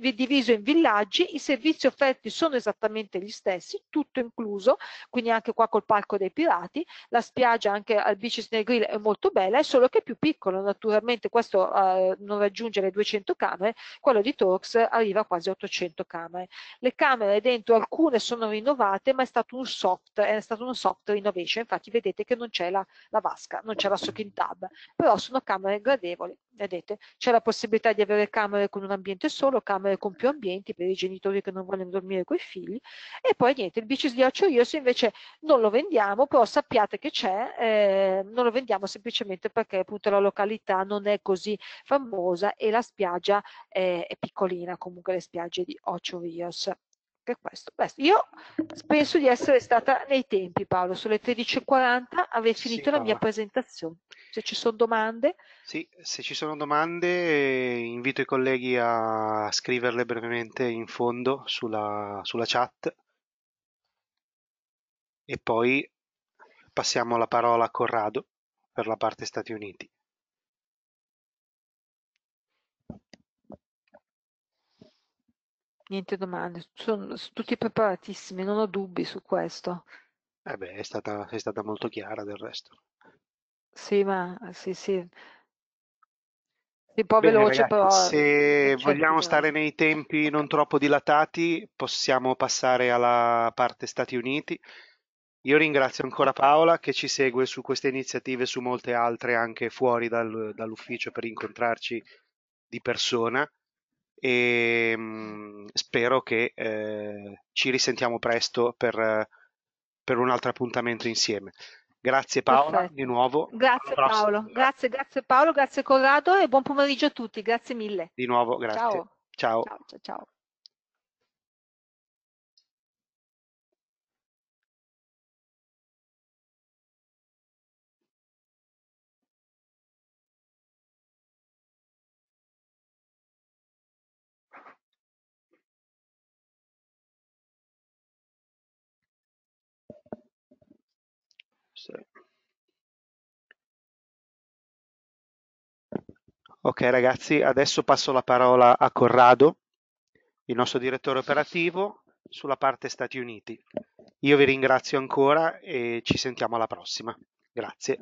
eh, diviso in villaggi, i servizi offerti sono esattamente gli stessi, tutto incluso, quindi anche qua col palco dei pirati, la spiaggia anche al Beaches Negril è molto bella, è solo che è più piccolo, naturalmente questo eh, non raggiunge le 200 camere, quello di Torx arriva a quasi 800 camere. Le camere dentro alcune sono rinnovate, ma è stato un soft, è stato un soft rinnovation, infatti vedete che non c'è la, la vasca, non c'è c'era su Kintab, però sono camere gradevoli, vedete? C'è la possibilità di avere camere con un ambiente solo, camere con più ambienti per i genitori che non vogliono dormire con i figli e poi niente, il bici sghiaccio Rios invece non lo vendiamo, però sappiate che c'è, eh, non lo vendiamo semplicemente perché appunto la località non è così famosa e la spiaggia eh, è piccolina, comunque le spiagge di Ocho Rios che questo. questo. Io penso di essere stata nei tempi, Paolo, sulle 13.40 avrei finito sì, la mia presentazione. Se ci sono domande. Sì, se ci sono domande invito i colleghi a scriverle brevemente in fondo sulla, sulla chat e poi passiamo la parola a Corrado per la parte Stati Uniti. Niente domande, sono tutti preparatissimi, non ho dubbi su questo. Eh beh, è stata, è stata molto chiara del resto. Sì, ma sì, sì. Sì, un po' Bene, veloce, ragazzi, però. Se vogliamo che- stare nei tempi non troppo dilatati, possiamo passare alla parte Stati Uniti. Io ringrazio ancora Paola che ci segue su queste iniziative e su molte altre anche fuori dal- dall'ufficio per incontrarci di persona e ehm, mh, spero che eh, ci risentiamo presto per, per, un altro appuntamento insieme. Grazie Paola Perfetto. di nuovo. Grazie Paolo, grazie, grazie Paolo, grazie Corrado e buon pomeriggio a tutti, grazie mille. Di nuovo, grazie. ciao, ciao. ciao, ciao. ciao. Ok ragazzi, adesso passo la parola a Corrado, il nostro direttore operativo, sulla parte Stati Uniti. Io vi ringrazio ancora e ci sentiamo alla prossima. Grazie.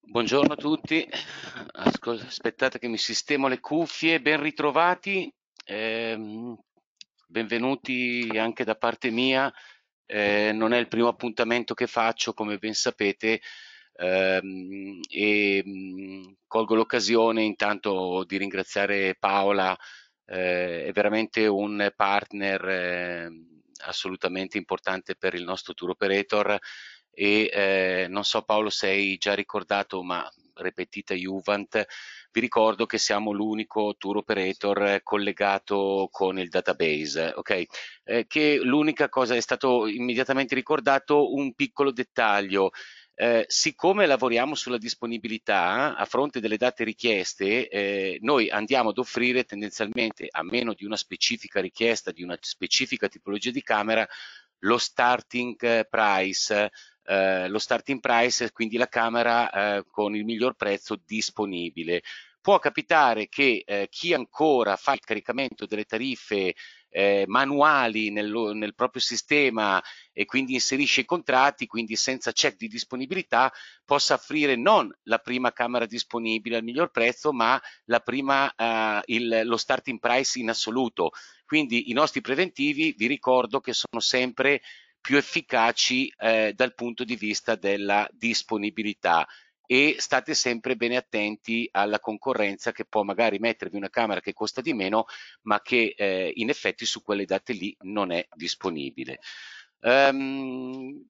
Buongiorno a tutti, aspettate che mi sistemo le cuffie, ben ritrovati. Eh, benvenuti anche da parte mia. Eh, non è il primo appuntamento che faccio, come ben sapete, ehm, e mm, colgo l'occasione intanto di ringraziare Paola, eh, è veramente un partner eh, assolutamente importante per il nostro tour operator e eh, non so Paolo sei già ricordato, ma ripetita Juvent, vi ricordo che siamo l'unico tour operator eh, collegato con il database, ok? Eh, che l'unica cosa è stato immediatamente ricordato un piccolo dettaglio. Eh, siccome lavoriamo sulla disponibilità, a fronte delle date richieste, eh, noi andiamo ad offrire tendenzialmente, a meno di una specifica richiesta, di una specifica tipologia di camera, lo starting eh, price eh, lo starting price, quindi la camera eh, con il miglior prezzo disponibile. Può capitare che eh, chi ancora fa il caricamento delle tariffe eh, manuali nel, nel, proprio sistema e quindi inserisce i contratti, quindi senza check di disponibilità, possa offrire non la prima camera disponibile al miglior prezzo, ma prima, eh, il, lo starting price in assoluto. Quindi i nostri preventivi, vi ricordo che sono sempre più efficaci eh, dal punto di vista della disponibilità e state sempre bene attenti alla concorrenza che può magari mettervi una camera che costa di meno ma che eh, in effetti su quelle date lì non è disponibile. Um,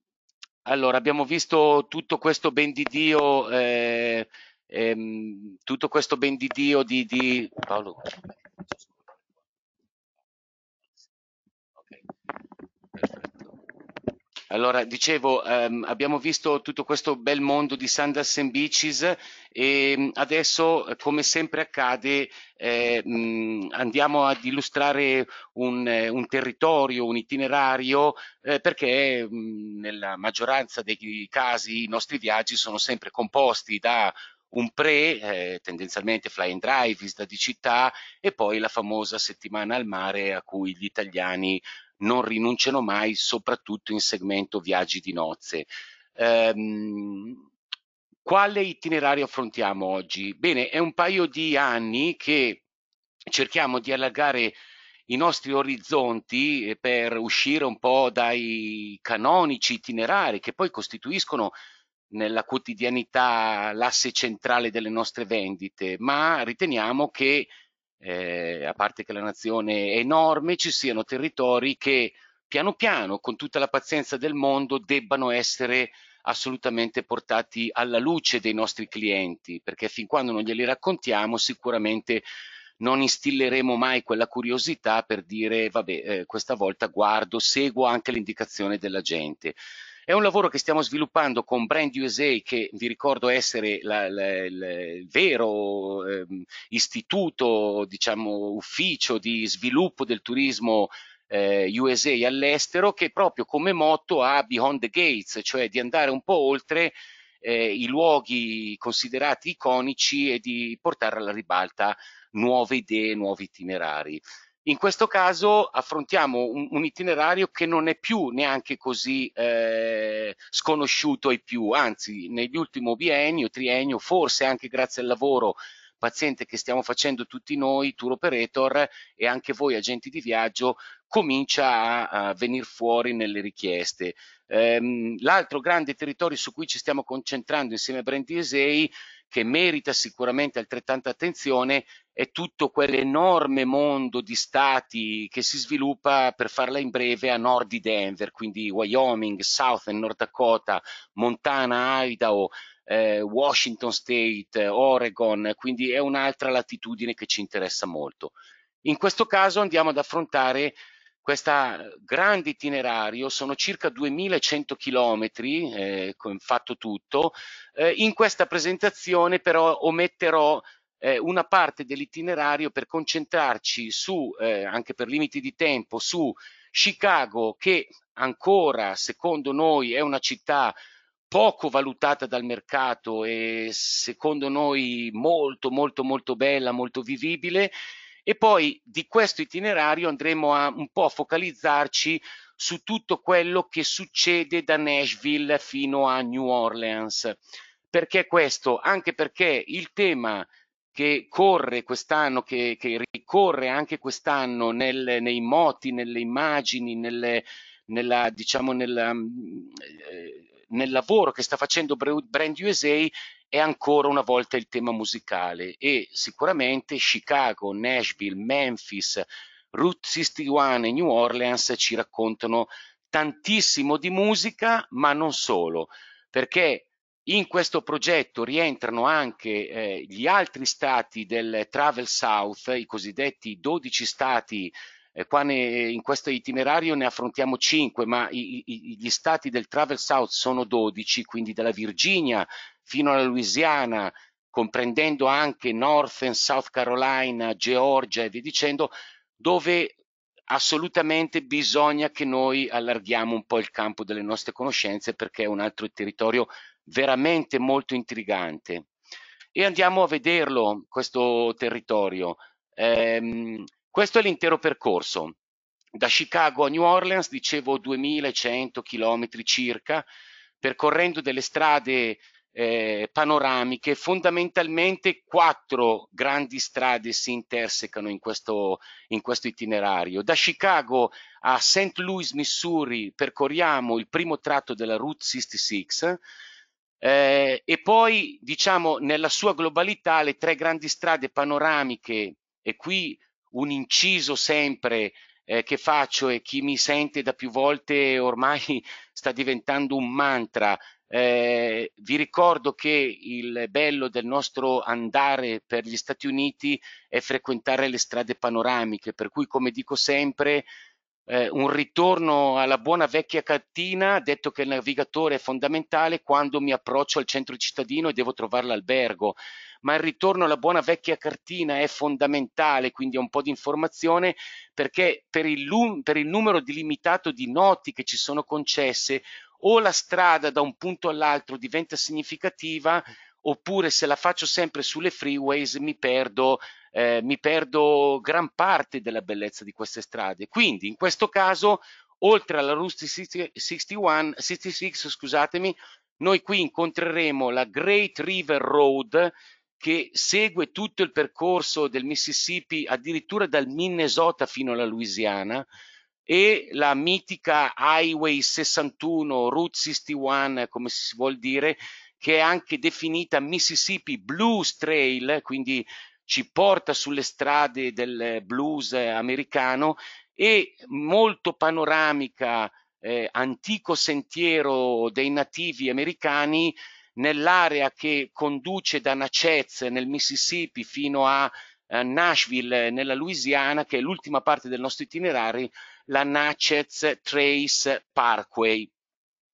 allora abbiamo visto tutto questo ben di Dio eh, ehm, tutto questo ben di Dio di, di... Paolo Allora, dicevo, ehm, abbiamo visto tutto questo bel mondo di Sundance and Beaches e mm, adesso, eh, come sempre accade, eh, mm, andiamo ad illustrare un, eh, un territorio, un itinerario, eh, perché mh, mm, nella maggioranza dei casi i nostri viaggi sono sempre composti da un pre, eh, tendenzialmente fly and drive, visita di città e poi la famosa settimana al mare a cui gli italiani non rinunciano mai, soprattutto in segmento viaggi di nozze. Ehm, quale itinerario affrontiamo oggi? Bene, è un paio di anni che cerchiamo di allargare i nostri orizzonti eh, per uscire un po' dai canonici itinerari che poi costituiscono nella quotidianità l'asse centrale delle nostre vendite, ma riteniamo che eh, a parte che la nazione è enorme, ci siano territori che piano piano, con tutta la pazienza del mondo, debbano essere assolutamente portati alla luce dei nostri clienti, perché fin quando non glieli raccontiamo sicuramente non instilleremo mai quella curiosità per dire vabbè eh, questa volta guardo, seguo anche l'indicazione della gente. È un lavoro che stiamo sviluppando con Brand USA, che vi ricordo essere la, la, la, il vero eh, istituto, diciamo, ufficio di sviluppo del turismo eh, USA all'estero, che proprio come motto ha Beyond the Gates, cioè di andare un po' oltre eh, i luoghi considerati iconici e di portare alla ribalta nuove idee, nuovi itinerari. In questo caso affrontiamo un, un, itinerario che non è più neanche così eh, sconosciuto ai più, anzi negli ultimi biennio, triennio, forse anche grazie al lavoro paziente che stiamo facendo tutti noi, tour operator e anche voi agenti di viaggio, comincia a, a venire fuori nelle richieste. Ehm, l'altro grande territorio su cui ci stiamo concentrando insieme a Brand DSA che merita sicuramente altrettanta attenzione è tutto quell'enorme mondo di stati che si sviluppa, per farla in breve, a nord di Denver, quindi Wyoming, South and North Dakota, Montana, Idaho, eh, Washington State, Oregon, quindi è un'altra latitudine che ci interessa molto. In questo caso andiamo ad affrontare questo grande itinerario sono circa 2100 chilometri eh, fatto tutto. Eh, in questa presentazione però ometterò eh, una parte dell'itinerario per concentrarci su, eh, anche per limiti di tempo, su Chicago che ancora secondo noi è una città poco valutata dal mercato e secondo noi molto molto molto bella, molto vivibile e poi di questo itinerario andremo a un po' a focalizzarci su tutto quello che succede da Nashville fino a New Orleans. Perché questo? Anche perché il tema che corre quest'anno, che, che, ricorre anche quest'anno nel, nei moti, nelle immagini, nelle, nella, diciamo, nella, mm, eh, nel lavoro che sta facendo Brand USA è ancora una volta il tema musicale e sicuramente Chicago, Nashville, Memphis, Route 61 e New Orleans ci raccontano tantissimo di musica, ma non solo, perché in questo progetto rientrano anche eh, gli altri stati del Travel South, i cosiddetti 12 stati eh, ne, in questo itinerario ne affrontiamo 5, ma i, i, gli stati del Travel South sono 12, quindi dalla Virginia fino alla Louisiana, comprendendo anche North and South Carolina, Georgia e via dicendo, dove assolutamente bisogna che noi allarghiamo un po' il campo delle nostre conoscenze perché è un altro territorio veramente molto intrigante. E andiamo a vederlo, questo territorio. Ehm, questo è l'intero percorso. Da Chicago a New Orleans, dicevo 2100 chilometri circa, percorrendo delle strade eh, panoramiche, fondamentalmente quattro grandi strade si intersecano in questo, in questo itinerario. Da Chicago a St. Louis, Missouri, percorriamo il primo tratto della Route 66. Eh, e poi, diciamo, nella sua globalità, le tre grandi strade panoramiche, e qui un inciso sempre eh, che faccio e chi mi sente da più volte ormai (laughs) sta diventando un mantra, eh, vi ricordo che il bello del nostro andare per gli Stati Uniti è frequentare le strade panoramiche, per cui come dico sempre eh, un ritorno alla buona vecchia cartina, detto che il navigatore è fondamentale quando mi approccio al centro cittadino e devo trovare l'albergo, ma il ritorno alla buona vecchia cartina è fondamentale, quindi è un po' di informazione, perché per il, per il numero di limitato di noti che ci sono concesse, o la strada da un punto all'altro diventa significativa oppure se la faccio sempre sulle freeways mi perdo, eh, mi perdo gran parte della bellezza di queste strade. Quindi in questo caso, oltre alla Route 61, 66, scusatemi, noi qui incontreremo la Great River Road che segue tutto il percorso del Mississippi addirittura dal Minnesota fino alla Louisiana, e la mitica Highway 61, Route 61, come si vuol dire, che è anche definita Mississippi Blues Trail, quindi ci porta sulle strade del blues americano e molto panoramica eh, antico sentiero dei nativi americani nell'area che conduce da Natchez nel Mississippi fino a eh, Nashville nella Louisiana, che è l'ultima parte del nostro itinerario la Natchez Trace Parkway.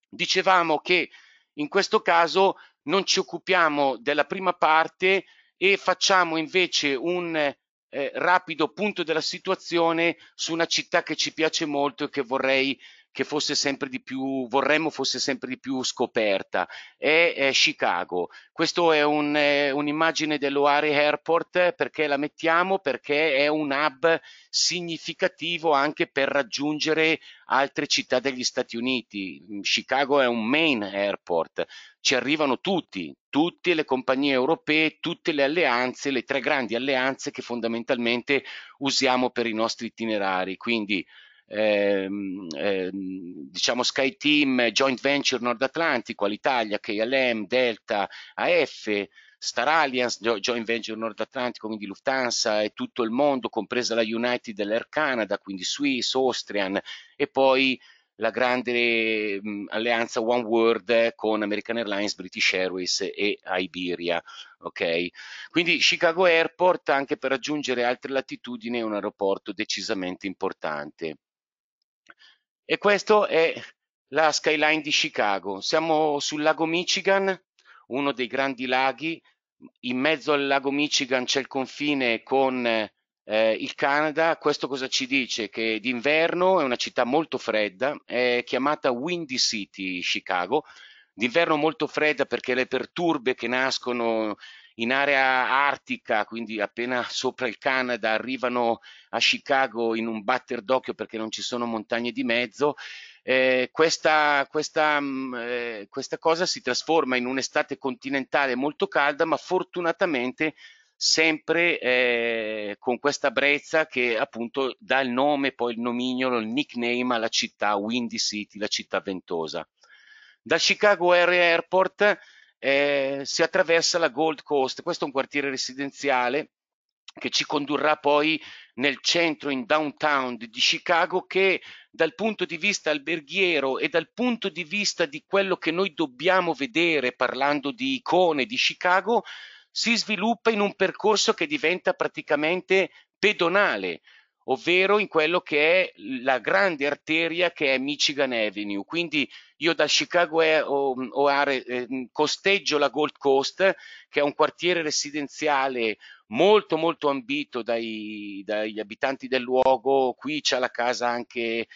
Dicevamo che in questo caso non ci occupiamo della prima parte e facciamo invece un eh, rapido punto della situazione su una città che ci piace molto e che vorrei che fosse sempre di più, vorremmo fosse sempre di più scoperta, è, è Chicago. Questa è, un, è un'immagine dell'Oare Airport perché la mettiamo? Perché è un hub significativo anche per raggiungere altre città degli Stati Uniti. Chicago è un main airport, ci arrivano tutti, tutte le compagnie europee, tutte le alleanze, le tre grandi alleanze che fondamentalmente usiamo per i nostri itinerari. Quindi Ehm, ehm, diciamo Sky Team, Joint Venture Nord Atlantico, Alitalia, KLM, Delta, AF, Star Alliance, Joint Venture Nord Atlantico, quindi Lufthansa e tutto il mondo, compresa la United Air Canada, quindi Swiss, Austrian e poi la grande mh, alleanza One World con American Airlines, British Airways e Iberia. Okay? Quindi Chicago Airport anche per raggiungere altre latitudini è un aeroporto decisamente importante. E questa è la skyline di Chicago. Siamo sul lago Michigan, uno dei grandi laghi. In mezzo al lago Michigan c'è il confine con eh, il Canada. Questo cosa ci dice? Che d'inverno è una città molto fredda, è chiamata Windy City Chicago. D'inverno molto fredda perché le perturbe che nascono in area artica, quindi appena sopra il Canada, arrivano a Chicago in un batter d'occhio perché non ci sono montagne di mezzo. Eh, questa, questa, mh, mm, eh, questa cosa si trasforma in un'estate continentale molto calda, ma fortunatamente sempre eh, con questa brezza che appunto dà il nome, poi il nomignolo, il nickname alla città, Windy City, la città ventosa. Da Chicago Air Airport eh, si attraversa la Gold Coast, questo è un quartiere residenziale che ci condurrà poi nel centro, in downtown di Chicago, che dal punto di vista alberghiero e dal punto di vista di quello che noi dobbiamo vedere parlando di icone di Chicago, si sviluppa in un percorso che diventa praticamente pedonale ovvero in quello che è la grande arteria che è Michigan Avenue. Quindi io da Chicago O'Hare eh, costeggio la Gold Coast, che è un quartiere residenziale molto molto ambito dai, dagli abitanti del luogo. Qui c'è la casa anche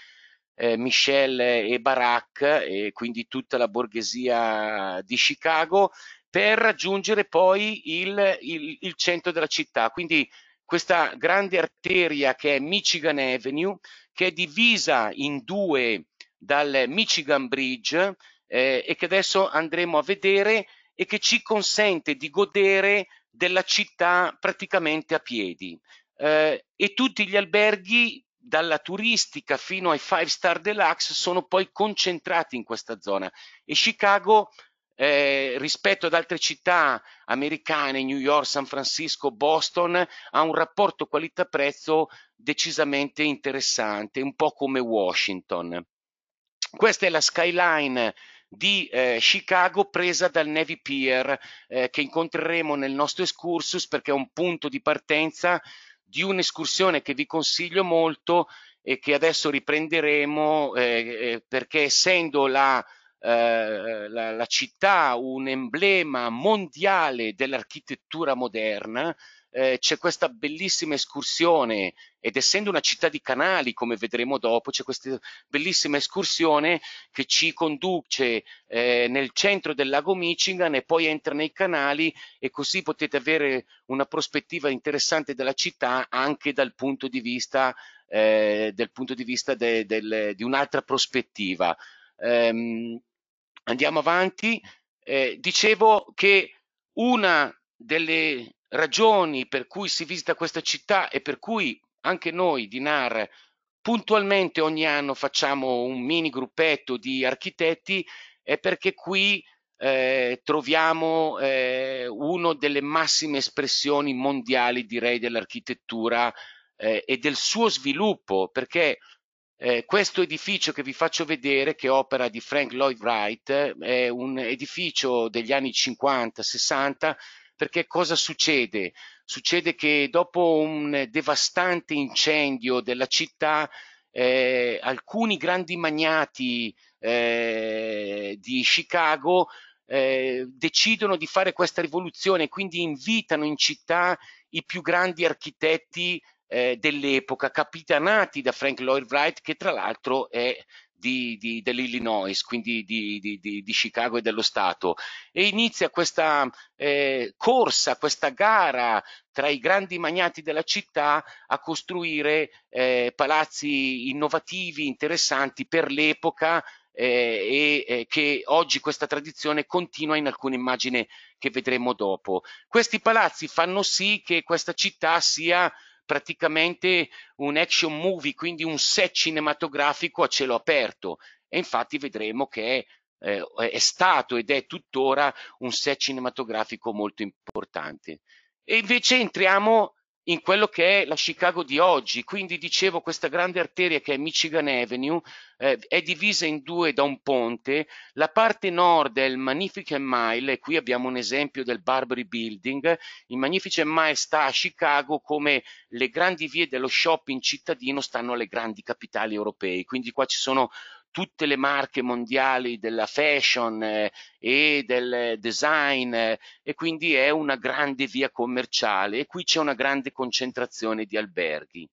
eh, Michelle e Barack, e quindi tutta la borghesia di Chicago, per raggiungere poi il, il, il centro della città. Quindi questa grande arteria che è Michigan Avenue, che è divisa in due dal Michigan Bridge eh, e che adesso andremo a vedere e che ci consente di godere della città praticamente a piedi. Eh, e tutti gli alberghi dalla turistica fino ai Five star deluxe sono poi concentrati in questa zona e Chicago eh, rispetto ad altre città americane, New York, San Francisco, Boston, ha un rapporto qualità-prezzo decisamente interessante, un po' come Washington. Questa è la skyline di eh, Chicago presa dal Navy Pier eh, che incontreremo nel nostro excursus perché è un punto di partenza di un'escursione che vi consiglio molto e che adesso riprenderemo eh, eh perché essendo la eh, la, la, città, un emblema mondiale dell'architettura moderna. Eh, c'è questa bellissima escursione ed essendo una città di canali, come vedremo dopo, c'è questa bellissima escursione che ci conduce eh, nel centro del lago Michigan e poi entra nei canali e così potete avere una prospettiva interessante della città anche dal punto di vista, eh, del punto di, vista de, del, di un'altra prospettiva. Um, Andiamo avanti. Eh, dicevo che una delle ragioni per cui si visita questa città e per cui anche noi di NAR puntualmente ogni anno facciamo un mini gruppetto di architetti è perché qui eh, troviamo eh, una delle massime espressioni mondiali direi dell'architettura eh, e del suo sviluppo perché eh, questo edificio che vi faccio vedere, che è opera di Frank Lloyd Wright, è un edificio degli anni 50-60, perché cosa succede? Succede che dopo un devastante incendio della città, eh, alcuni grandi magnati eh, di Chicago eh, decidono di fare questa rivoluzione, quindi invitano in città i più grandi architetti eh, dell'epoca, capitanati da Frank Lloyd Wright, che tra l'altro è di, di, dell'Illinois, quindi di, di, Chicago e dello Stato. E inizia questa eh, corsa, questa gara tra i grandi magnati della città a costruire eh, palazzi innovativi, interessanti per l'epoca. Eh, e eh, che oggi questa tradizione continua in alcune immagini che vedremo dopo. Questi palazzi fanno sì che questa città sia praticamente un action movie, quindi un set cinematografico a cielo aperto. E infatti vedremo che è, eh, è stato ed è tuttora un set cinematografico molto importante. E invece entriamo in quello che è la Chicago di oggi. Quindi dicevo, questa grande arteria che è Michigan Avenue eh, è divisa in due da un ponte. La parte nord è il Magnificent Mile, e qui abbiamo un esempio del Barbary Building. Il Magnificent Mile sta a Chicago come le grandi vie dello shopping cittadino stanno alle grandi capitali europee. Quindi qua ci sono tutte le marche mondiali della fashion eh, e del design eh, e quindi è una grande via commerciale e qui c'è una grande concentrazione di alberghi.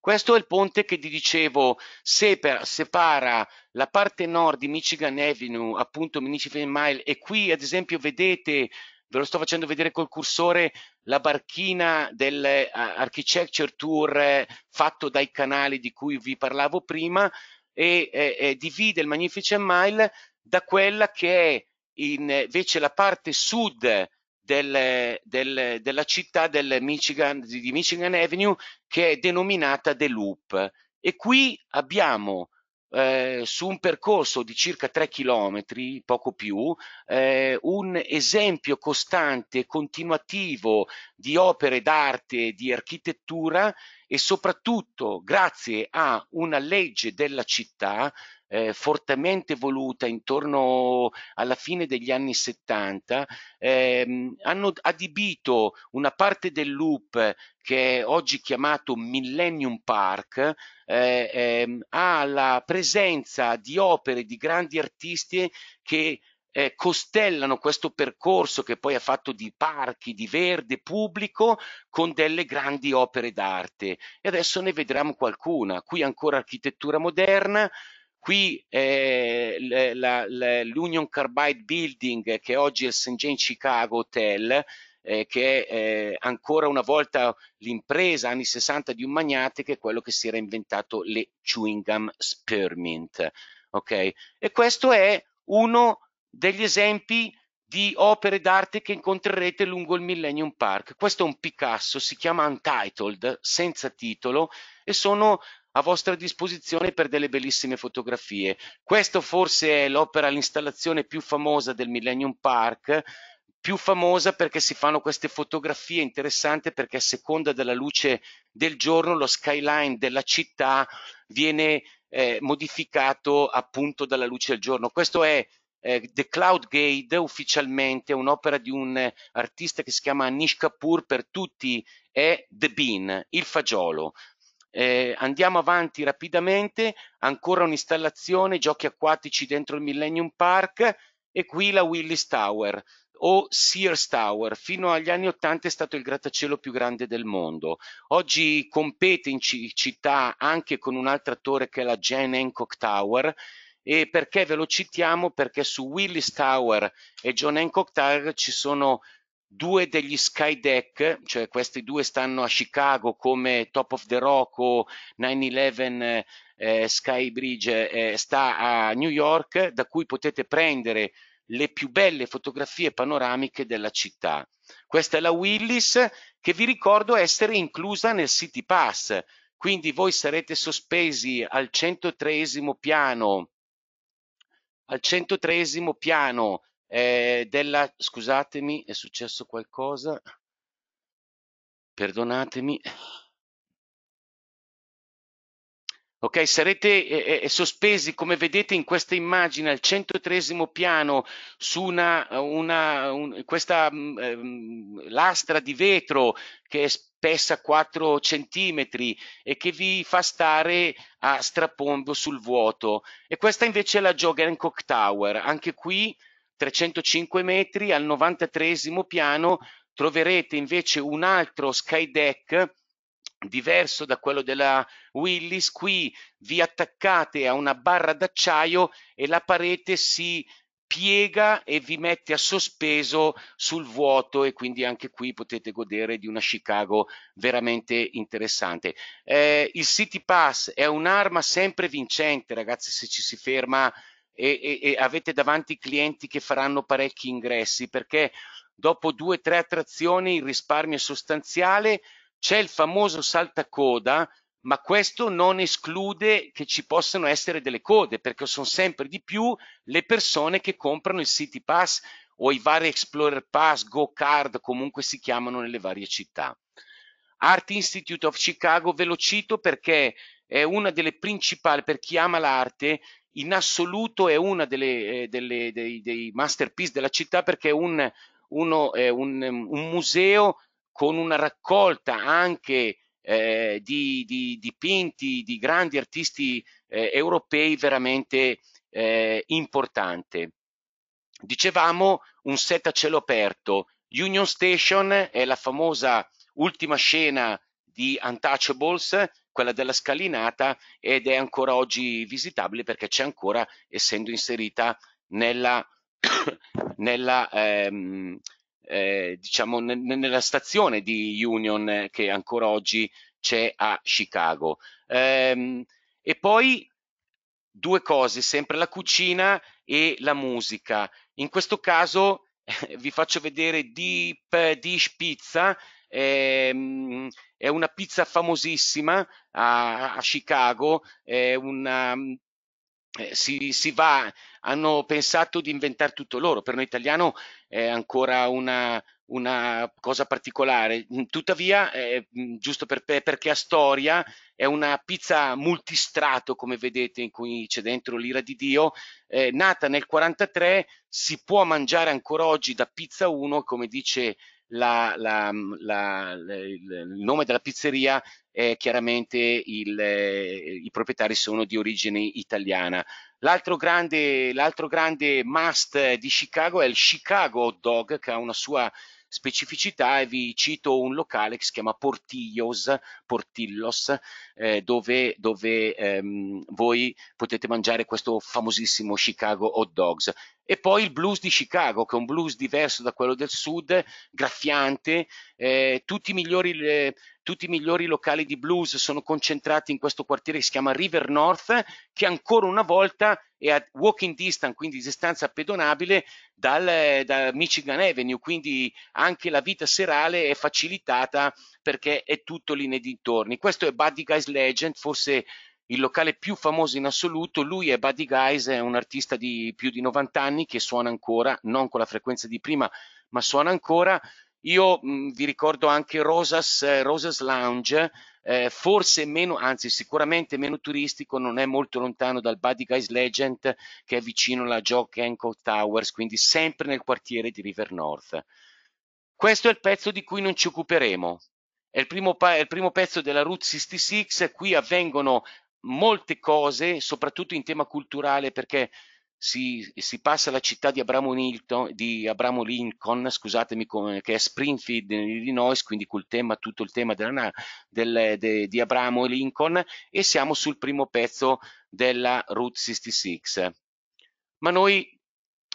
Questo è il ponte che vi dicevo separa, separa la parte nord di Michigan Avenue, appunto Michigan Mile, e qui ad esempio vedete, ve lo sto facendo vedere col cursore, la barchina dell'Architecture eh, Tour eh, fatto dai canali di cui vi parlavo prima, e, e, e divide il Magnificent Mile da quella che è invece la parte sud del, del, della città del Michigan, di Michigan Avenue che è denominata The Loop. E qui abbiamo eh, su un percorso di circa 3 km, poco più, eh, un esempio costante e continuativo di opere d'arte, di architettura e soprattutto grazie a una legge della città eh, fortemente voluta intorno alla fine degli anni 70, ehm, hanno adibito una parte del loop che è oggi chiamato Millennium Park, eh, ehm, alla presenza di opere di grandi artisti che eh, costellano questo percorso che poi ha fatto di parchi, di verde pubblico con delle grandi opere d'arte. E adesso ne vedremo qualcuna. Qui ancora architettura moderna, Qui eh, la, la, l'Union Carbide Building, che oggi è il St. James Chicago Hotel, eh, che è eh, ancora una volta l'impresa anni 60 di un magnate che è quello che si era inventato le chewing gum spearmint. Okay? E questo è uno degli esempi di opere d'arte che incontrerete lungo il Millennium Park. Questo è un Picasso, si chiama Untitled, senza titolo, e sono a vostra disposizione per delle bellissime fotografie. Questo forse è l'opera, l'installazione più famosa del Millennium Park, più famosa perché si fanno queste fotografie interessanti perché a seconda della luce del giorno lo skyline della città viene eh, modificato appunto dalla luce del giorno. Questo è eh, The Cloud Gate ufficialmente, un'opera di un artista che si chiama Anish Kapoor, per tutti è The Bean, il fagiolo. Eh, andiamo avanti rapidamente, ancora un'installazione, giochi acquatici dentro il Millennium Park e qui la Willis Tower o Sears Tower. Fino agli anni 80 è stato il grattacielo più grande del mondo. Oggi compete in città anche con un'altra torre che è la Jane Hancock Tower. E perché ve lo citiamo? Perché su Willis Tower e John Hancock Tower ci sono due degli Sky Deck, cioè questi due stanno a Chicago come Top of the Rock o 9-11 eh, Sky Bridge eh, sta a New York, da cui potete prendere le più belle fotografie panoramiche della città. Questa è la Willis che vi ricordo essere inclusa nel City Pass, quindi voi sarete sospesi al 103 piano al 103 piano eh, della, scusatemi, è successo qualcosa, perdonatemi. Ok, sarete eh, eh, eh sospesi, come vedete in questa immagine, al 103 piano su una, una un, questa mh, mm, ehm, lastra di vetro che è spessa 4 centimetri e che vi fa stare a strapombo sul vuoto. E questa invece è la Jogencock Tower. Anche qui 305 metri, al 93 piano troverete invece un altro sky deck diverso da quello della Willis. Qui vi attaccate a una barra d'acciaio e la parete si piega e vi mette a sospeso sul vuoto e quindi anche qui potete godere di una Chicago veramente interessante. Eh, il City Pass è un'arma sempre vincente, ragazzi, se ci si ferma e, e, e avete davanti clienti che faranno parecchi ingressi perché dopo due o tre attrazioni il risparmio è sostanziale, c'è il famoso saltacoda, ma questo non esclude che ci possano essere delle code, perché sono sempre di più le persone che comprano il City Pass o i vari Explorer Pass, Go Card, comunque si chiamano nelle varie città. Art Institute of Chicago ve lo cito perché è una delle principali, per chi ama l'arte, in assoluto è una delle, eh, delle, dei, dei, masterpiece della città perché è un, uno, eh, un, un museo con una raccolta anche eh, di, di, dipinti di grandi artisti eh, europei veramente eh, importante. Dicevamo un set a cielo aperto. Union Station è la famosa ultima scena di Untouchables quella della scalinata ed è ancora oggi visitabile perché c'è ancora essendo inserita nella, (coughs) nella ehm, eh, diciamo nella stazione di Union che ancora oggi c'è a Chicago. Ehm, e poi due cose, sempre la cucina e la musica. In questo caso eh, (laughs) vi faccio vedere Deep Dish Pizza, ehm, è una pizza famosissima a, a Chicago, è una, um, eh, si, si, va, hanno pensato di inventare tutto loro, per noi italiano è ancora una, una cosa particolare, mm, tuttavia, eh, giusto per, perché ha storia è una pizza multistrato, come vedete, in cui c'è dentro l'ira di Dio, eh, nata nel 1943, si può mangiare ancora oggi da Pizza 1, come dice la, la, mm, la, il nome della pizzeria è chiaramente il, eh, i proprietari sono di origine italiana. L'altro grande, l'altro grande must di Chicago è il Chicago Hot Dog che ha una sua specificità e vi cito un locale che si chiama Portillos, Portillos eh, dove, dove ehm, voi potete mangiare questo famosissimo Chicago Hot Dogs e poi il blues di Chicago, che è un blues diverso da quello del sud, graffiante, eh, tutti, i migliori, le, eh, tutti, i migliori, locali di blues sono concentrati in questo quartiere che si chiama River North, che ancora una volta è a walking distance, quindi distanza pedonabile, dal, da Michigan Avenue, quindi anche la vita serale è facilitata perché è tutto lì nei dintorni. Questo è Buddy Guy's Legend, forse il locale più famoso in assoluto, lui è Buddy Guys, è un artista di più di 90 anni che suona ancora, non con la frequenza di prima, ma suona ancora. Io mh, mm, vi ricordo anche Rosas, eh, Rosas Lounge, eh, forse meno, anzi sicuramente meno turistico, non è molto lontano dal Buddy Guys Legend che è vicino alla Jock Hancock Towers, quindi sempre nel quartiere di River North. Questo è il pezzo di cui non ci occuperemo. È il primo, è il primo pezzo della Route 66, qui avvengono molte cose, soprattutto in tema culturale, perché si, si passa alla città di Abramo, Nilton, di Abramo Lincoln, scusatemi, che è Springfield in Illinois, quindi col tema, tutto il tema della, del, de, di Abramo Lincoln, e siamo sul primo pezzo della Route 66. Ma noi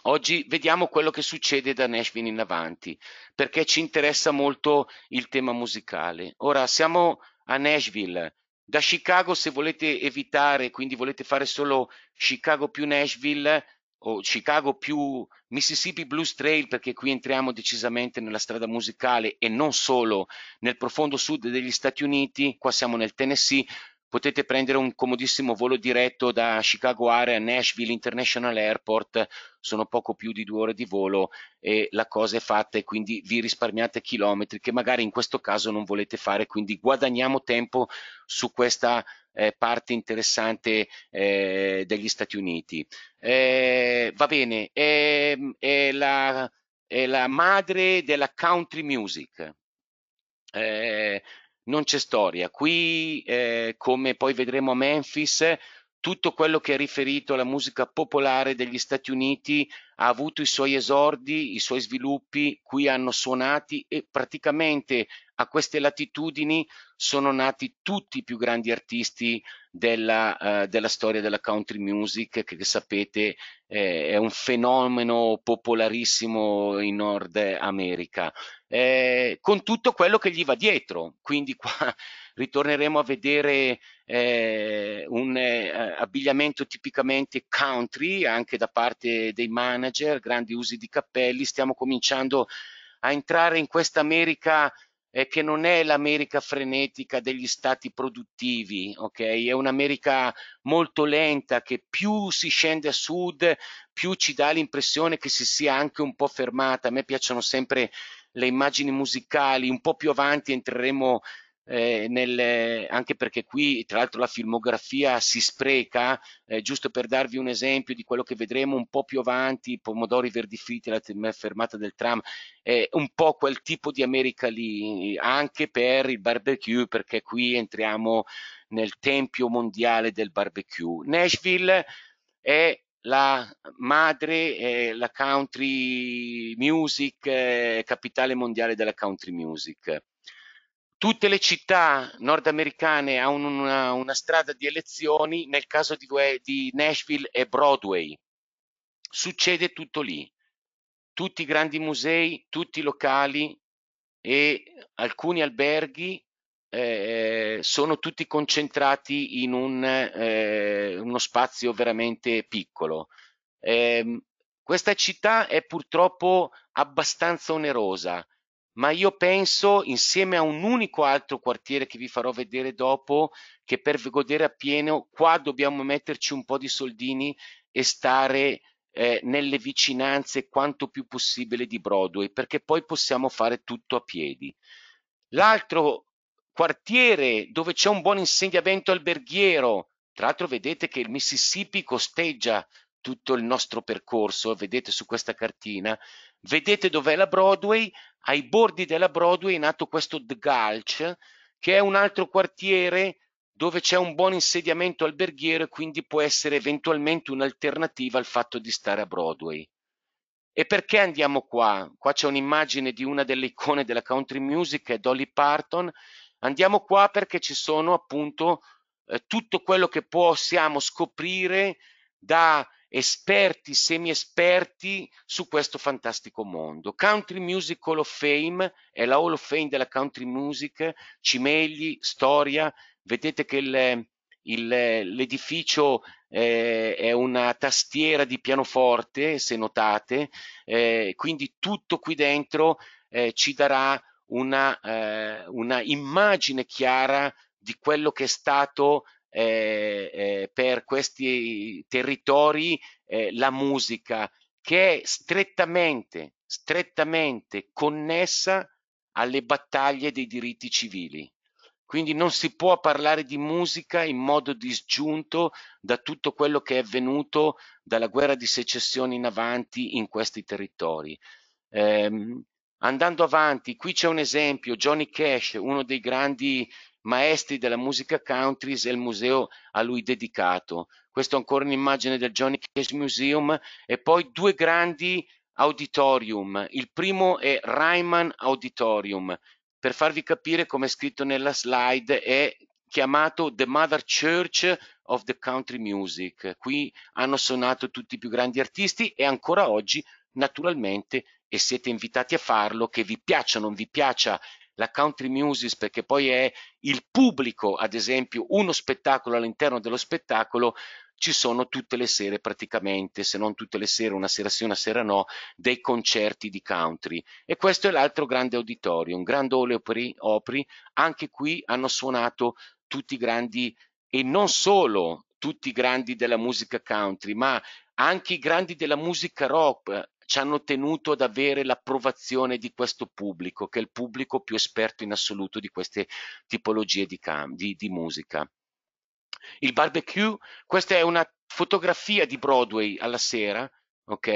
Oggi vediamo quello che succede da Nashville in avanti, perché ci interessa molto il tema musicale. Ora siamo a Nashville, da Chicago se volete evitare, quindi volete fare solo Chicago più Nashville o Chicago più Mississippi Blues Trail perché qui entriamo decisamente nella strada musicale e non solo nel profondo sud degli Stati Uniti, qua siamo nel Tennessee, potete prendere un comodissimo volo diretto da Chicago Area a Nashville International Airport, sono poco più di due ore di volo e la cosa è fatta e quindi vi risparmiate chilometri che magari in questo caso non volete fare, quindi guadagniamo tempo su questa eh, parte interessante eh, degli Stati Uniti. Eh, va bene, è, ehm, è, la, è, la, madre della country music eh, non c'è storia. Qui, eh, come poi vedremo a Memphis, tutto quello che è riferito alla musica popolare degli Stati Uniti ha avuto i suoi esordi, i suoi sviluppi, qui hanno suonati e praticamente a queste latitudini sono nati tutti i più grandi artisti della, eh, della storia della country music che, che sapete eh, è un fenomeno popolarissimo in Nord America, eh, con tutto quello che gli va dietro. Quindi qua ritorneremo a vedere eh, un eh, abbigliamento tipicamente country anche da parte dei manager, grandi usi di cappelli, stiamo cominciando a entrare in questa America eh, che non è l'America frenetica degli stati produttivi, ok? È un'America molto lenta che più si scende a sud, più ci dà l'impressione che si sia anche un po' fermata. A me piacciono sempre le immagini musicali, un po' più avanti entreremo eh, nelle, eh, anche perché qui tra l'altro la filmografia si spreca, eh, giusto per darvi un esempio di quello che vedremo un po' più avanti, pomodori verdi fritti, la fermata del tram, eh, un po' quel tipo di America lì, anche per il barbecue, perché qui entriamo nel tempio mondiale del barbecue. Nashville è la madre, eh, la country music, eh, capitale mondiale della country music. Tutte le città nordamericane hanno una, una strada di elezioni, nel caso di, di Nashville e Broadway. Succede tutto lì. Tutti i grandi musei, tutti i locali e alcuni alberghi eh, sono tutti concentrati in un, eh, uno spazio veramente piccolo. Eh, questa città è purtroppo abbastanza onerosa ma io penso insieme a un unico altro quartiere che vi farò vedere dopo che per godere appieno qua dobbiamo metterci un po' di soldini e stare eh, nelle vicinanze quanto più possibile di Broadway perché poi possiamo fare tutto a piedi. L'altro quartiere dove c'è un buon insediamento alberghiero, tra l'altro vedete che il Mississippi costeggia tutto il nostro percorso, vedete su questa cartina, vedete dov'è la Broadway, ai bordi della Broadway è nato questo The Gulch, che è un altro quartiere dove c'è un buon insediamento alberghiero e quindi può essere eventualmente un'alternativa al fatto di stare a Broadway. E perché andiamo qua? Qua c'è un'immagine di una delle icone della country music, è Dolly Parton. Andiamo qua perché ci sono appunto eh, tutto quello che possiamo scoprire da esperti, semi-esperti su questo fantastico mondo. Country Music Hall of Fame è la Hall of Fame della country music, cimegli, storia. Vedete che il, il, l'edificio eh, è una tastiera di pianoforte, se notate, eh, quindi tutto qui dentro eh, ci darà una, eh, una immagine chiara di quello che è stato eh, eh, per questi territori eh, la musica che è strettamente, strettamente connessa alle battaglie dei diritti civili. Quindi non si può parlare di musica in modo disgiunto da tutto quello che è avvenuto dalla guerra di secessione in avanti in questi territori. Eh, andando avanti, qui c'è un esempio, Johnny Cash, uno dei grandi maestri della musica country e il museo a lui dedicato. Questa è ancora un'immagine del Johnny Cash Museum e poi due grandi auditorium. Il primo è Ryman Auditorium. Per farvi capire come è scritto nella slide è chiamato The Mother Church of the Country Music. Qui hanno suonato tutti i più grandi artisti e ancora oggi naturalmente e siete invitati a farlo, che vi piaccia o non vi piaccia la country music perché poi è il pubblico, ad esempio, uno spettacolo all'interno dello spettacolo, ci sono tutte le sere praticamente, se non tutte le sere, una sera sì, una sera no, dei concerti di country. E questo è l'altro grande auditorium, Grand Ole Opry, Opry, anche qui hanno suonato tutti i grandi e non solo tutti i grandi della musica country, ma anche i grandi della musica rock, ci hanno tenuto ad avere l'approvazione di questo pubblico, che è il pubblico più esperto in assoluto di queste tipologie di, cam- di, di musica. Il barbecue, questa è una fotografia di Broadway alla sera, ok?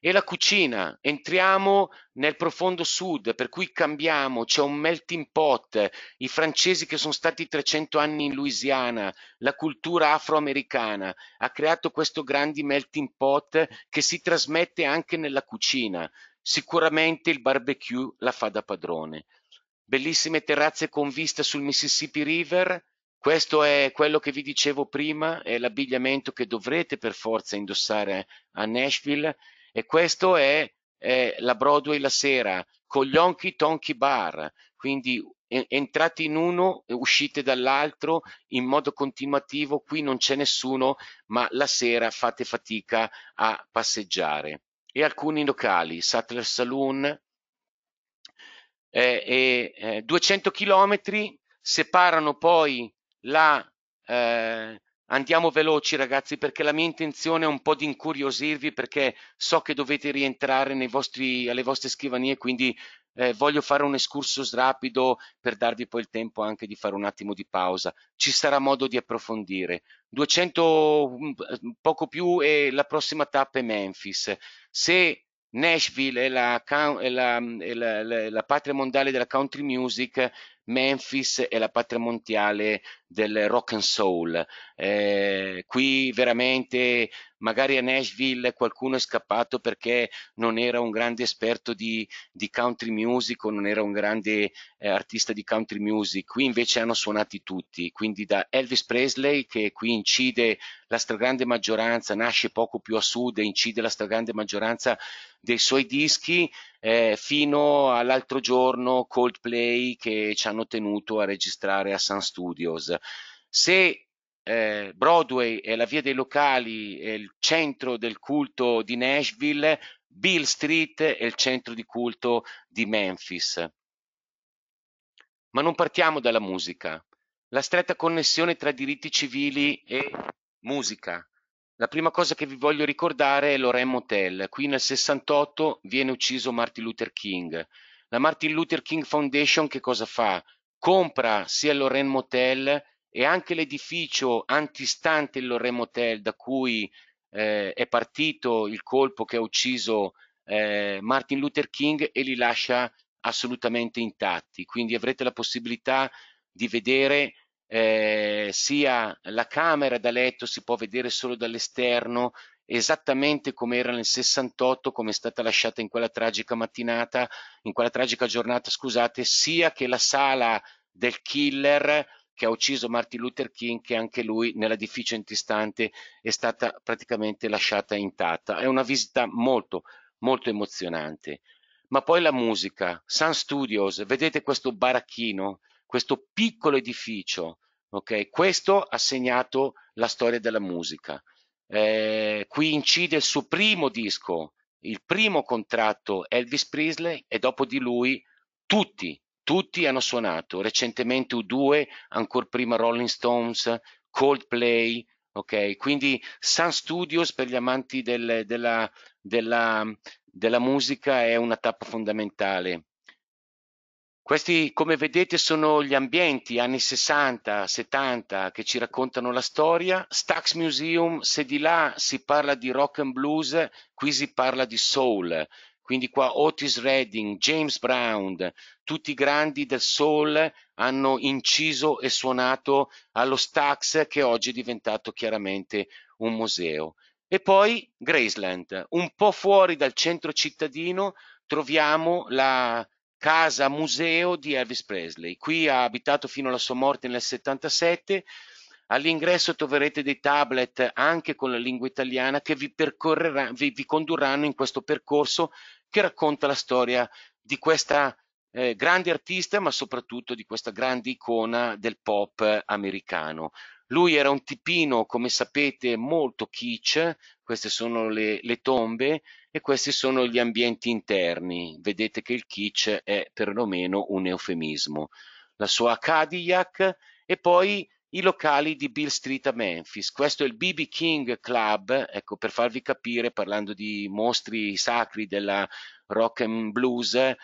E la cucina, entriamo nel profondo sud, per cui cambiamo, c'è un melting pot, i francesi che sono stati 300 anni in Louisiana, la cultura afroamericana ha creato questo grande melting pot che si trasmette anche nella cucina. Sicuramente il barbecue la fa da padrone. Bellissime terrazze con vista sul Mississippi River, questo è quello che vi dicevo prima, è l'abbigliamento che dovrete per forza indossare a Nashville e questo è, è la Broadway la sera con gli Honky Tonky Bar, quindi entrate in uno e uscite dall'altro in modo continuativo, qui non c'è nessuno, ma la sera fate fatica a passeggiare. E alcuni locali, Sattler Saloon, eh, eh, 200 km separano poi la eh, andiamo veloci ragazzi perché la mia intenzione è un po' di incuriosirvi perché so che dovete rientrare vostri, alle vostre scrivanie quindi eh, voglio fare un escursus rapido per darvi poi il tempo anche di fare un attimo di pausa ci sarà modo di approfondire 200 mm, eh, poco più e la prossima tappa è Memphis se Nashville è la, è la, mm, è la, è la patria mondiale della country music Memphis è la patria mondiale del rock and soul. Eh, qui veramente, magari a Nashville qualcuno è scappato perché non era un grande esperto di, di country music o non era un grande eh, artista di country music. Qui invece hanno suonati tutti, quindi da Elvis Presley, che qui incide la stragrande maggioranza, nasce poco più a sud e incide la stragrande maggioranza dei suoi dischi, eh, fino all'altro giorno Coldplay che ci hanno tenuto a registrare a Sun Studios. Se eh, Broadway è la via dei locali, è il centro del culto di Nashville, Bill Street è il centro di culto di Memphis. Ma non partiamo dalla musica. La stretta connessione tra diritti civili e musica, la prima cosa che vi voglio ricordare è Lorraine Motel. Qui nel 68 viene ucciso Martin Luther King. La Martin Luther King Foundation che cosa fa? Compra sia il Lorraine Motel e anche l'edificio antistante il Lorraine Motel da cui eh, è partito il colpo che ha ucciso eh, Martin Luther King e li lascia assolutamente intatti. Quindi avrete la possibilità di vedere eh, sia la camera da letto si può vedere solo dall'esterno, esattamente come era nel 68, come è stata lasciata in quella tragica mattinata, in quella tragica giornata, scusate, sia che la sala del killer che ha ucciso Martin Luther King, che anche lui nell'edificio antistante è stata praticamente lasciata intatta. È una visita molto, molto emozionante. Ma poi la musica, Sun Studios, vedete questo baracchino, questo piccolo edificio, ok? Questo ha segnato la storia della musica. Eh, qui incide il suo primo disco, il primo contratto Elvis Presley e dopo di lui tutti, tutti hanno suonato, recentemente U2, ancora prima Rolling Stones, Coldplay, ok? Quindi Sun Studios per gli amanti del, della, della, della musica è una tappa fondamentale questi, come vedete, sono gli ambienti anni 60, 70 che ci raccontano la storia. Stax Museum, se di là si parla di rock and blues, qui si parla di soul. Quindi qua Otis Redding, James Brown, tutti i grandi del soul hanno inciso e suonato allo Stax che oggi è diventato chiaramente un museo. E poi Graceland, un po' fuori dal centro cittadino troviamo la casa museo di Elvis Presley. Qui ha abitato fino alla sua morte nel 77. All'ingresso troverete dei tablet anche con la lingua italiana che vi, vi, vi condurranno in questo percorso che racconta la storia di questa eh, grande artista, ma soprattutto di questa grande icona del pop americano. Lui era un tipino, come sapete, molto kitsch, queste sono le, le, tombe e questi sono gli ambienti interni. Vedete che il kitsch è perlomeno un eufemismo. La sua Cadillac e poi i locali di Bill Street a Memphis. Questo è il BB King Club, ecco per farvi capire, parlando di mostri sacri della rock and blues, BB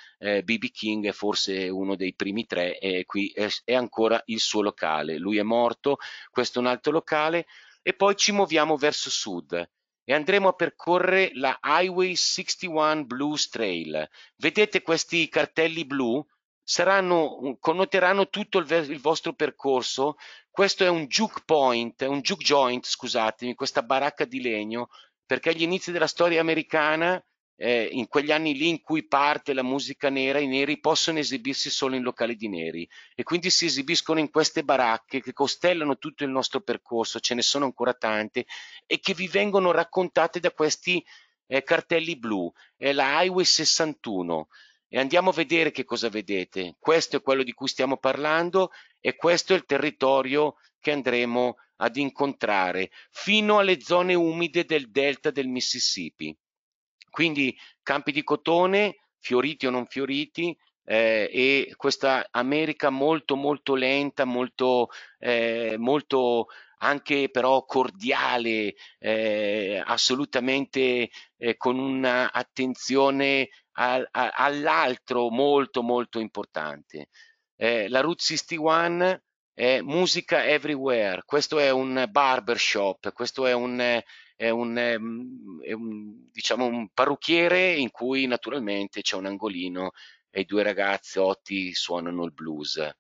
eh, King è forse uno dei primi tre e qui è, è ancora il suo locale, lui è morto, questo è un altro locale e poi ci muoviamo verso sud e andremo a percorrere la Highway 61 Blues Trail. Vedete questi cartelli blu? Saranno, connoteranno tutto il, il, vostro percorso. Questo è un juke point, un juke joint, scusatemi, questa baracca di legno, perché agli inizi della storia americana eh, in quegli anni lì in cui parte la musica nera, i neri possono esibirsi solo in locali di neri e quindi si esibiscono in queste baracche che costellano tutto il nostro percorso, ce ne sono ancora tante e che vi vengono raccontate da questi eh, cartelli blu, è la Highway 61 e andiamo a vedere che cosa vedete. Questo è quello di cui stiamo parlando e questo è il territorio che andremo ad incontrare fino alle zone umide del delta del Mississippi. Quindi campi di cotone, fioriti o non fioriti, eh, e questa America molto molto lenta, molto, eh, molto anche però cordiale, eh, assolutamente eh, con un'attenzione all'altro molto molto importante. Eh, la Route 61 è musica everywhere, questo è un barbershop, questo è un è un, ehm, è un, diciamo un parrucchiere in cui naturalmente c'è un angolino e i due ragazzi Otti suonano il blues.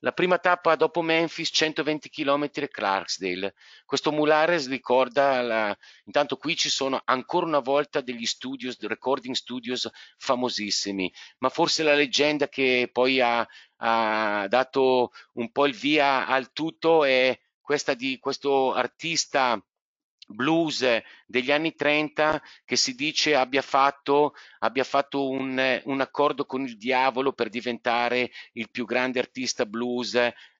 La prima tappa dopo Memphis, 120 km Clarksdale. Questo Mulares ricorda, la... intanto qui ci sono ancora una volta degli studios, recording studios famosissimi, ma forse la leggenda che poi ha, ha dato un po' il via al tutto è questa di questo artista blues degli anni 30 che si dice abbia fatto, abbia fatto un, un, accordo con il diavolo per diventare il più grande artista blues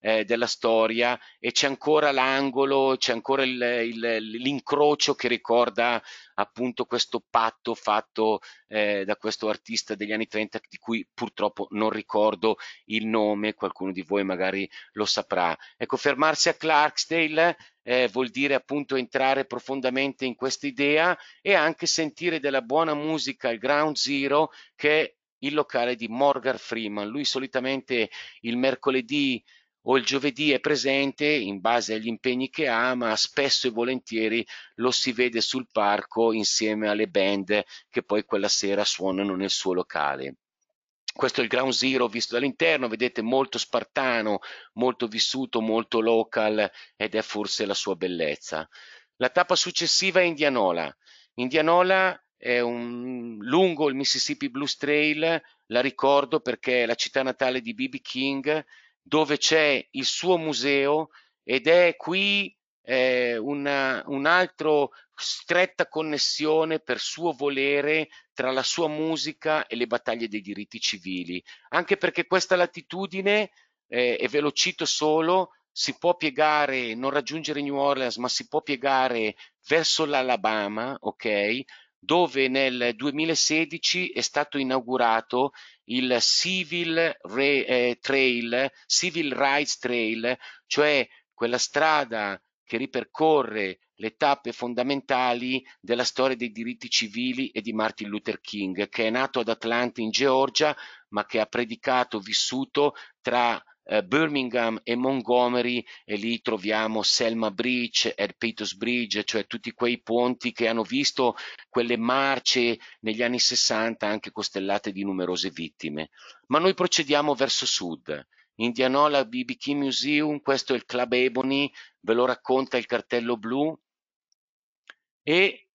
eh, della storia e c'è ancora l'angolo, c'è ancora l'incrocio che ricorda appunto questo patto fatto eh, da questo artista degli anni 30 di cui purtroppo non ricordo il nome, qualcuno di voi magari lo saprà. Ecco, fermarsi a Clarksdale eh, vuol dire appunto entrare profondamente in questa idea e anche sentire della buona musica al Ground Zero che è il locale di Morgan Freeman. Lui solitamente il mercoledì o il giovedì è presente in base agli impegni che ha, ma spesso e volentieri lo si vede sul parco insieme alle band che poi quella sera suonano nel suo locale. Questo è il ground zero visto dall'interno, vedete molto spartano, molto vissuto, molto local ed è forse la sua bellezza. La tappa successiva è Indianola. Indianola è un lungo il Mississippi Blues Trail, la ricordo perché è la città natale di BB King dove c'è il suo museo ed è qui eh, un, un altro stretta connessione per suo volere tra la sua musica e le battaglie dei diritti civili, anche perché questa latitudine, eh, e ve lo cito solo, si può piegare, non raggiungere New Orleans, ma si può piegare verso l'Alabama, ok? dove nel 2016 è stato inaugurato il Civil, Re, eh, Trail, Civil Rights Trail, cioè quella strada che ripercorre le tappe fondamentali della storia dei diritti civili e di Martin Luther King, che è nato ad Atlanta in Georgia, ma che ha predicato, vissuto tra eh, Birmingham e Montgomery e lì troviamo Selma Bridge, Ed Peters Bridge, cioè tutti quei ponti che hanno visto quelle marce negli anni 60 anche costellate di numerose vittime. Ma noi procediamo verso sud. Indianola BBQ Museum, questo è il Club Ebony, ve lo racconta il cartello blu e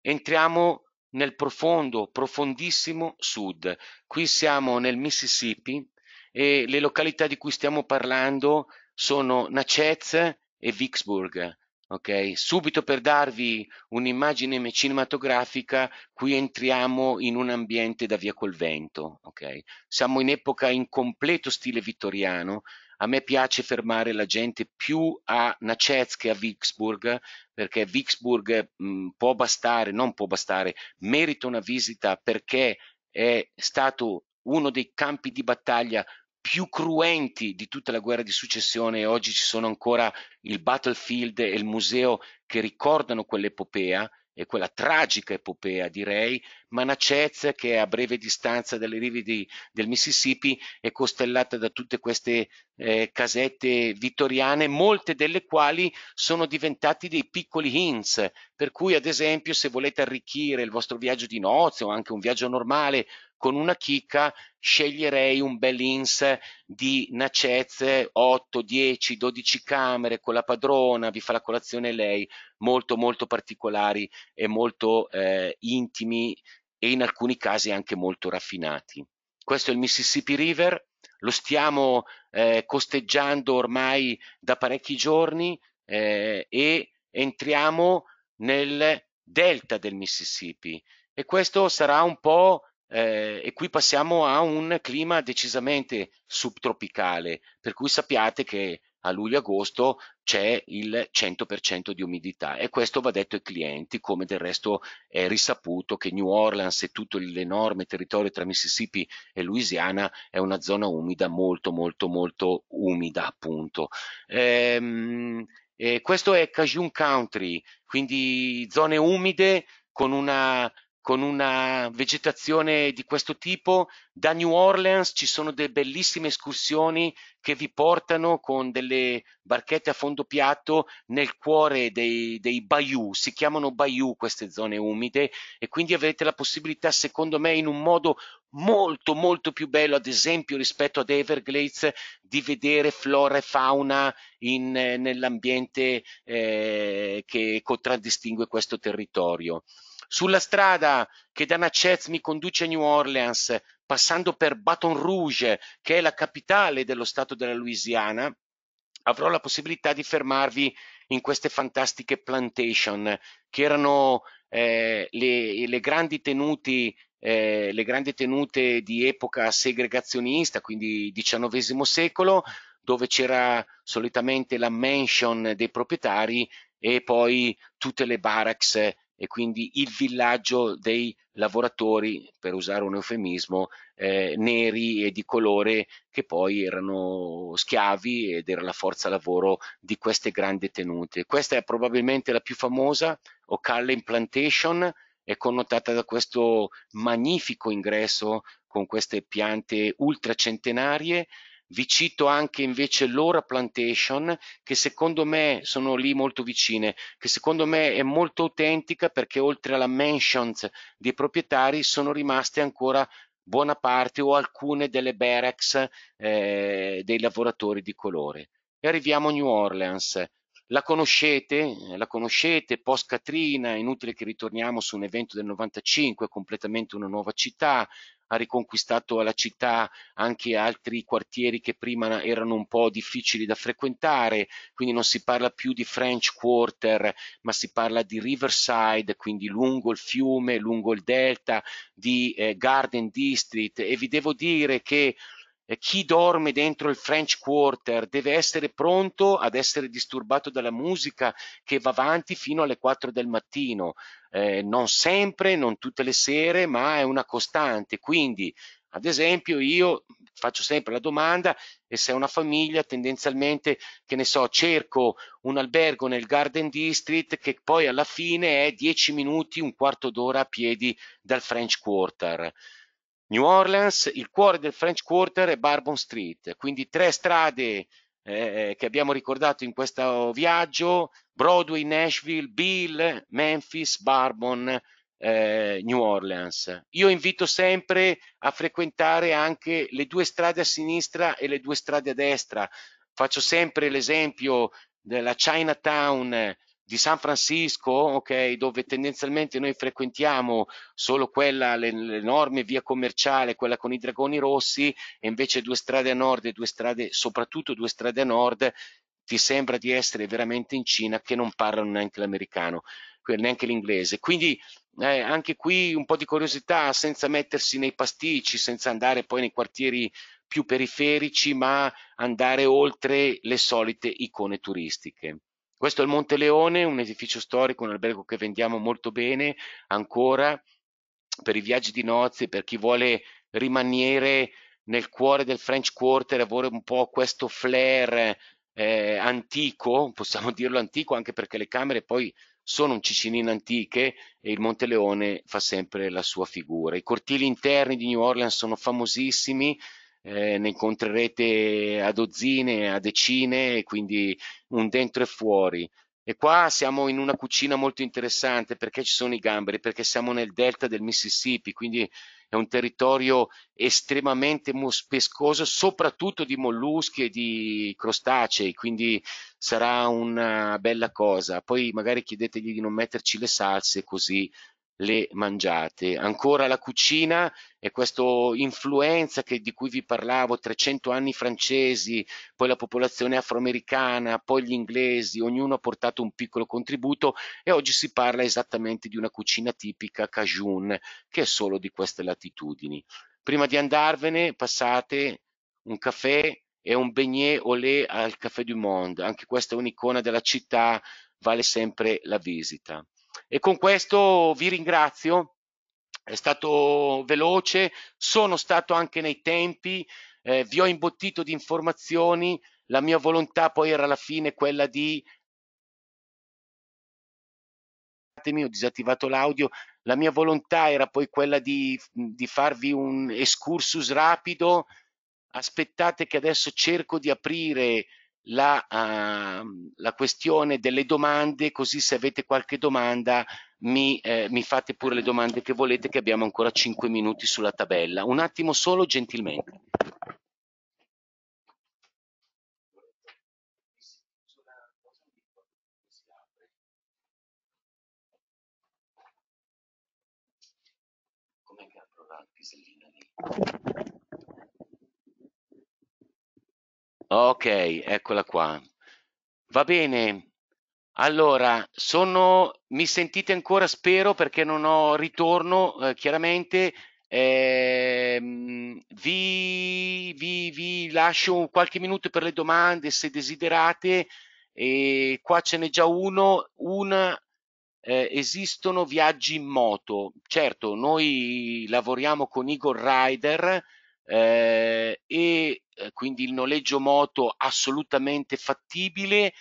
entriamo nel profondo, profondissimo sud. Qui siamo nel Mississippi, e le località di cui stiamo parlando sono Natchez e Vicksburg. Okay? Subito per darvi un'immagine cinematografica, qui entriamo in un ambiente da via col vento. Okay? Siamo in epoca in completo stile vittoriano. A me piace fermare la gente più a Natchez che a Vicksburg, perché Vicksburg mh, mm, può bastare, non può bastare, merita una visita perché è stato uno dei campi di battaglia più cruenti di tutta la guerra di successione e oggi ci sono ancora il battlefield e il museo che ricordano quell'epopea e quella tragica epopea direi, Manachez che è a breve distanza dalle rive di, del Mississippi è costellata da tutte queste eh, casette vittoriane, molte delle quali sono diventate dei piccoli hints, per cui ad esempio se volete arricchire il vostro viaggio di nozze o anche un viaggio normale con una chicca sceglierei un bel INS di Nacezze, 8, 10, 12 camere con la padrona, vi fa la colazione lei, molto molto particolari e molto eh, intimi e in alcuni casi anche molto raffinati. Questo è il Mississippi River, lo stiamo eh, costeggiando ormai da parecchi giorni eh, e entriamo nel delta del Mississippi e questo sarà un po' eh, e qui passiamo a un clima decisamente subtropicale, per cui sappiate che a luglio-agosto c'è il 100% di umidità e questo va detto ai clienti, come del resto è risaputo che New Orleans e tutto l'enorme territorio tra Mississippi e Louisiana è una zona umida molto molto molto umida appunto. Ehm, questo è Cajun Country, quindi zone umide con una con una vegetazione di questo tipo. Da New Orleans ci sono delle bellissime escursioni che vi portano con delle barchette a fondo piatto nel cuore dei, dei bayou, si chiamano bayou queste zone umide e quindi avrete la possibilità, secondo me, in un modo molto molto più bello, ad esempio rispetto ad Everglades, di vedere flora e fauna in, eh, nell'ambiente eh, che contraddistingue questo territorio. Sulla strada che da Natchez mi conduce a New Orleans, passando per Baton Rouge, che è la capitale dello stato della Louisiana, avrò la possibilità di fermarvi in queste fantastiche plantation, che erano eh, le, le, grandi tenuti, eh, le grandi tenute di epoca segregazionista, quindi XIX secolo, dove c'era solitamente la mansion dei proprietari e poi tutte le barracks e quindi il villaggio dei lavoratori, per usare un eufemismo, eh, neri e di colore che poi erano schiavi ed era la forza lavoro di queste grandi tenute. Questa è probabilmente la più famosa, O'Callaghan Plantation, è connotata da questo magnifico ingresso con queste piante ultracentenarie vi cito anche invece l'Ora Plantation, che secondo me sono lì molto vicine, che secondo me è molto autentica perché oltre alla mentions dei proprietari sono rimaste ancora buona parte o alcune delle barracks eh, dei lavoratori di colore. E arriviamo a New Orleans. La conoscete? La conoscete? Post Katrina, inutile che ritorniamo su un evento del 95, completamente una nuova città, ha riconquistato alla città anche altri quartieri che prima erano un po' difficili da frequentare, quindi non si parla più di French Quarter, ma si parla di Riverside, quindi lungo il fiume, lungo il delta, di eh, Garden District e vi devo dire che chi dorme dentro il French Quarter deve essere pronto ad essere disturbato dalla musica che va avanti fino alle 4 del mattino, eh, non sempre, non tutte le sere, ma è una costante. Quindi, ad esempio, io faccio sempre la domanda e se è una famiglia tendenzialmente, che ne so, cerco un albergo nel Garden District che poi alla fine è 10 minuti, un quarto d'ora a piedi dal French Quarter. New Orleans, il cuore del French Quarter e Bourbon Street, quindi tre strade eh, eh, che abbiamo ricordato in questo viaggio, Broadway, Nashville, Bill, Memphis, Bourbon, eh, New Orleans. Io invito sempre a frequentare anche le due strade a sinistra e le due strade a destra. Faccio sempre l'esempio della Chinatown di San Francisco, ok, dove tendenzialmente noi frequentiamo solo quella, l'enorme via commerciale, quella con i dragoni rossi, e invece due strade a nord e due strade, soprattutto due strade a nord, ti sembra di essere veramente in Cina che non parlano neanche l'americano, neanche l'inglese. Quindi eh, anche qui un po' di curiosità senza mettersi nei pasticci, senza andare poi nei quartieri più periferici, ma andare oltre le solite icone turistiche. Questo è il Monte Leone, un edificio storico, un albergo che vendiamo molto bene ancora per i viaggi di nozze, per chi vuole rimanere nel cuore del French Quarter, avere un po' questo flair eh, antico, possiamo (laughs) dirlo antico anche perché le camere poi sono un cicinino antiche e il Monte Leone fa sempre la sua figura. I cortili interni di New Orleans sono famosissimi, eh, ne incontrerete a dozzine, a decine, quindi un dentro e fuori. E qua siamo in una cucina molto interessante perché ci sono i gamberi, perché siamo nel delta del Mississippi, quindi è un territorio estremamente pescoso, soprattutto di molluschi e di crostacei, quindi sarà una bella cosa. Poi magari chiedetegli di non metterci le salse, così le mangiate. Ancora la cucina e questa influenza che, di cui vi parlavo, 300 anni francesi, poi la popolazione afroamericana, poi gli inglesi, ognuno ha portato un piccolo contributo e oggi si parla esattamente di una cucina tipica cajun che è solo di queste latitudini. Prima di andarvene passate un caffè e un beignet au lait al Café du Monde, anche questa è un'icona della città, vale sempre la visita. E con questo vi ringrazio, è stato veloce, sono stato anche nei tempi, eh, vi ho imbottito di informazioni, la mia volontà poi era alla fine quella di ho disattivato l'audio, la mia volontà era poi quella di, di farvi un excursus rapido, aspettate che adesso cerco di aprire la, uh, la, questione delle domande, così se avete qualche domanda mi, eh, mi, fate pure le domande che volete che abbiamo ancora 5 minuti sulla tabella. Un attimo solo gentilmente. Com'è Ok, eccola qua. Va bene. Allora, sono, mi sentite ancora, spero, perché non ho ritorno, eh, chiaramente. Eh, vi, vi, vi, lascio qualche minuto per le domande, se desiderate. E qua ce n'è già uno, una, eh, esistono viaggi in moto. Certo, noi lavoriamo con Igor Rider, Ehm, eh, e quindi il noleggio moto assolutamente fattibile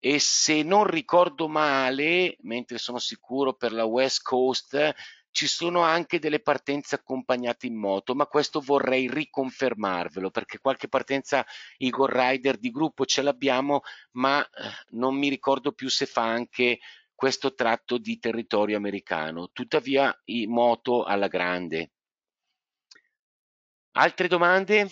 e se non ricordo male, mentre sono sicuro per la West Coast, ci sono anche delle partenze accompagnate in moto, ma questo vorrei riconfermarvelo perché qualche partenza Igor Rider di gruppo ce l'abbiamo, ma eh, non mi ricordo più se fa anche questo tratto di territorio americano. Tuttavia, i moto alla grande. Altre domande?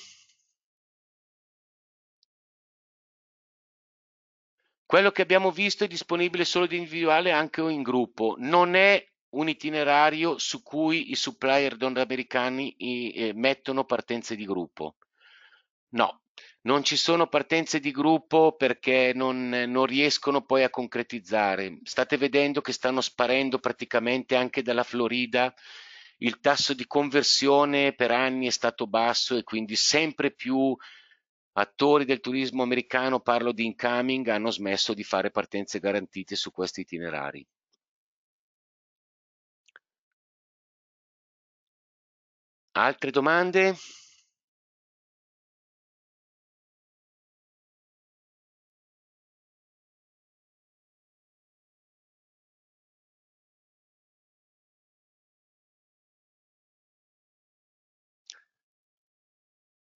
Quello che abbiamo visto è disponibile solo di individuale anche o in gruppo. Non è un itinerario su cui i supplier nordamericani eh, mettono partenze di gruppo. No, non ci sono partenze di gruppo perché non, non, riescono poi a concretizzare. State vedendo che stanno sparendo praticamente anche dalla Florida il tasso di conversione per anni è stato basso e quindi sempre più attori del turismo americano, parlo di incoming, hanno smesso di fare partenze garantite su questi itinerari. Altre domande?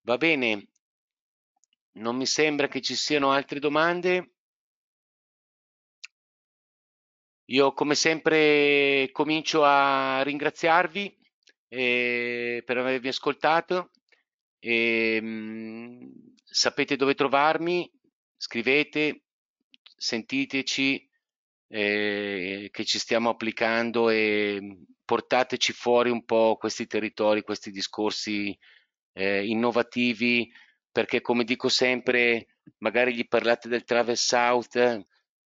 Va bene, non mi sembra che ci siano altre domande. Io come sempre comincio a ringraziarvi eh, per avermi ascoltato. E, ehm, mh, sapete dove trovarmi, scrivete, sentiteci eh, che ci stiamo applicando e portateci fuori un po' questi territori, questi discorsi eh, innovativi, perché come dico sempre, magari gli parlate del Travel South,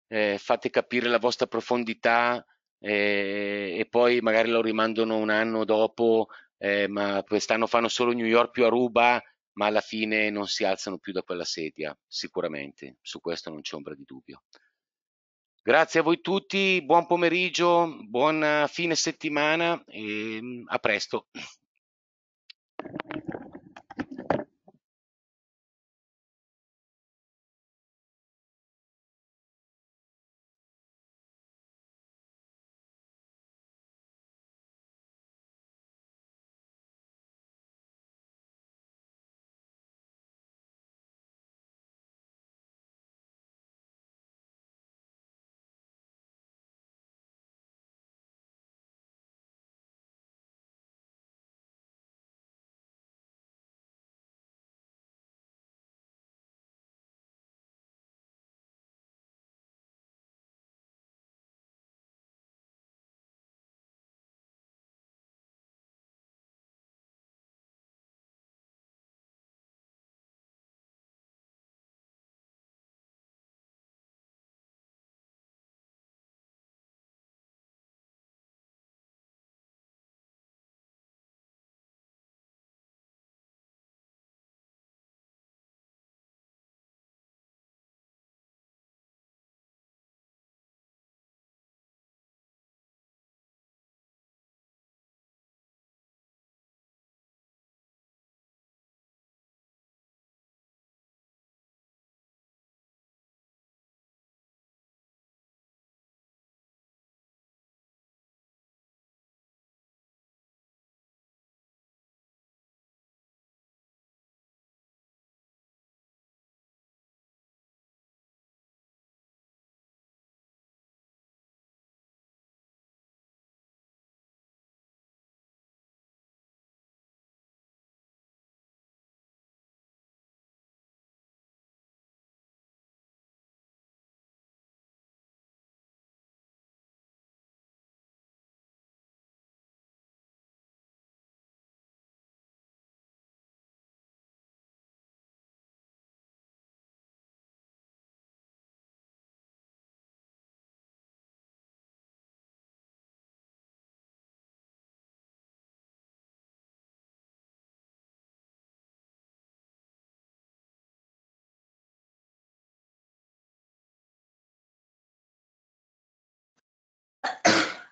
eh, fate capire la vostra profondità eh, e poi magari lo rimandano un anno dopo, eh, ma quest'anno fanno solo New York più Aruba, ma alla fine non si alzano più da quella sedia, sicuramente, su questo non c'è ombra di dubbio. Grazie a voi tutti, buon pomeriggio, buon eh, fine settimana e mm, a presto.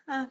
Uh,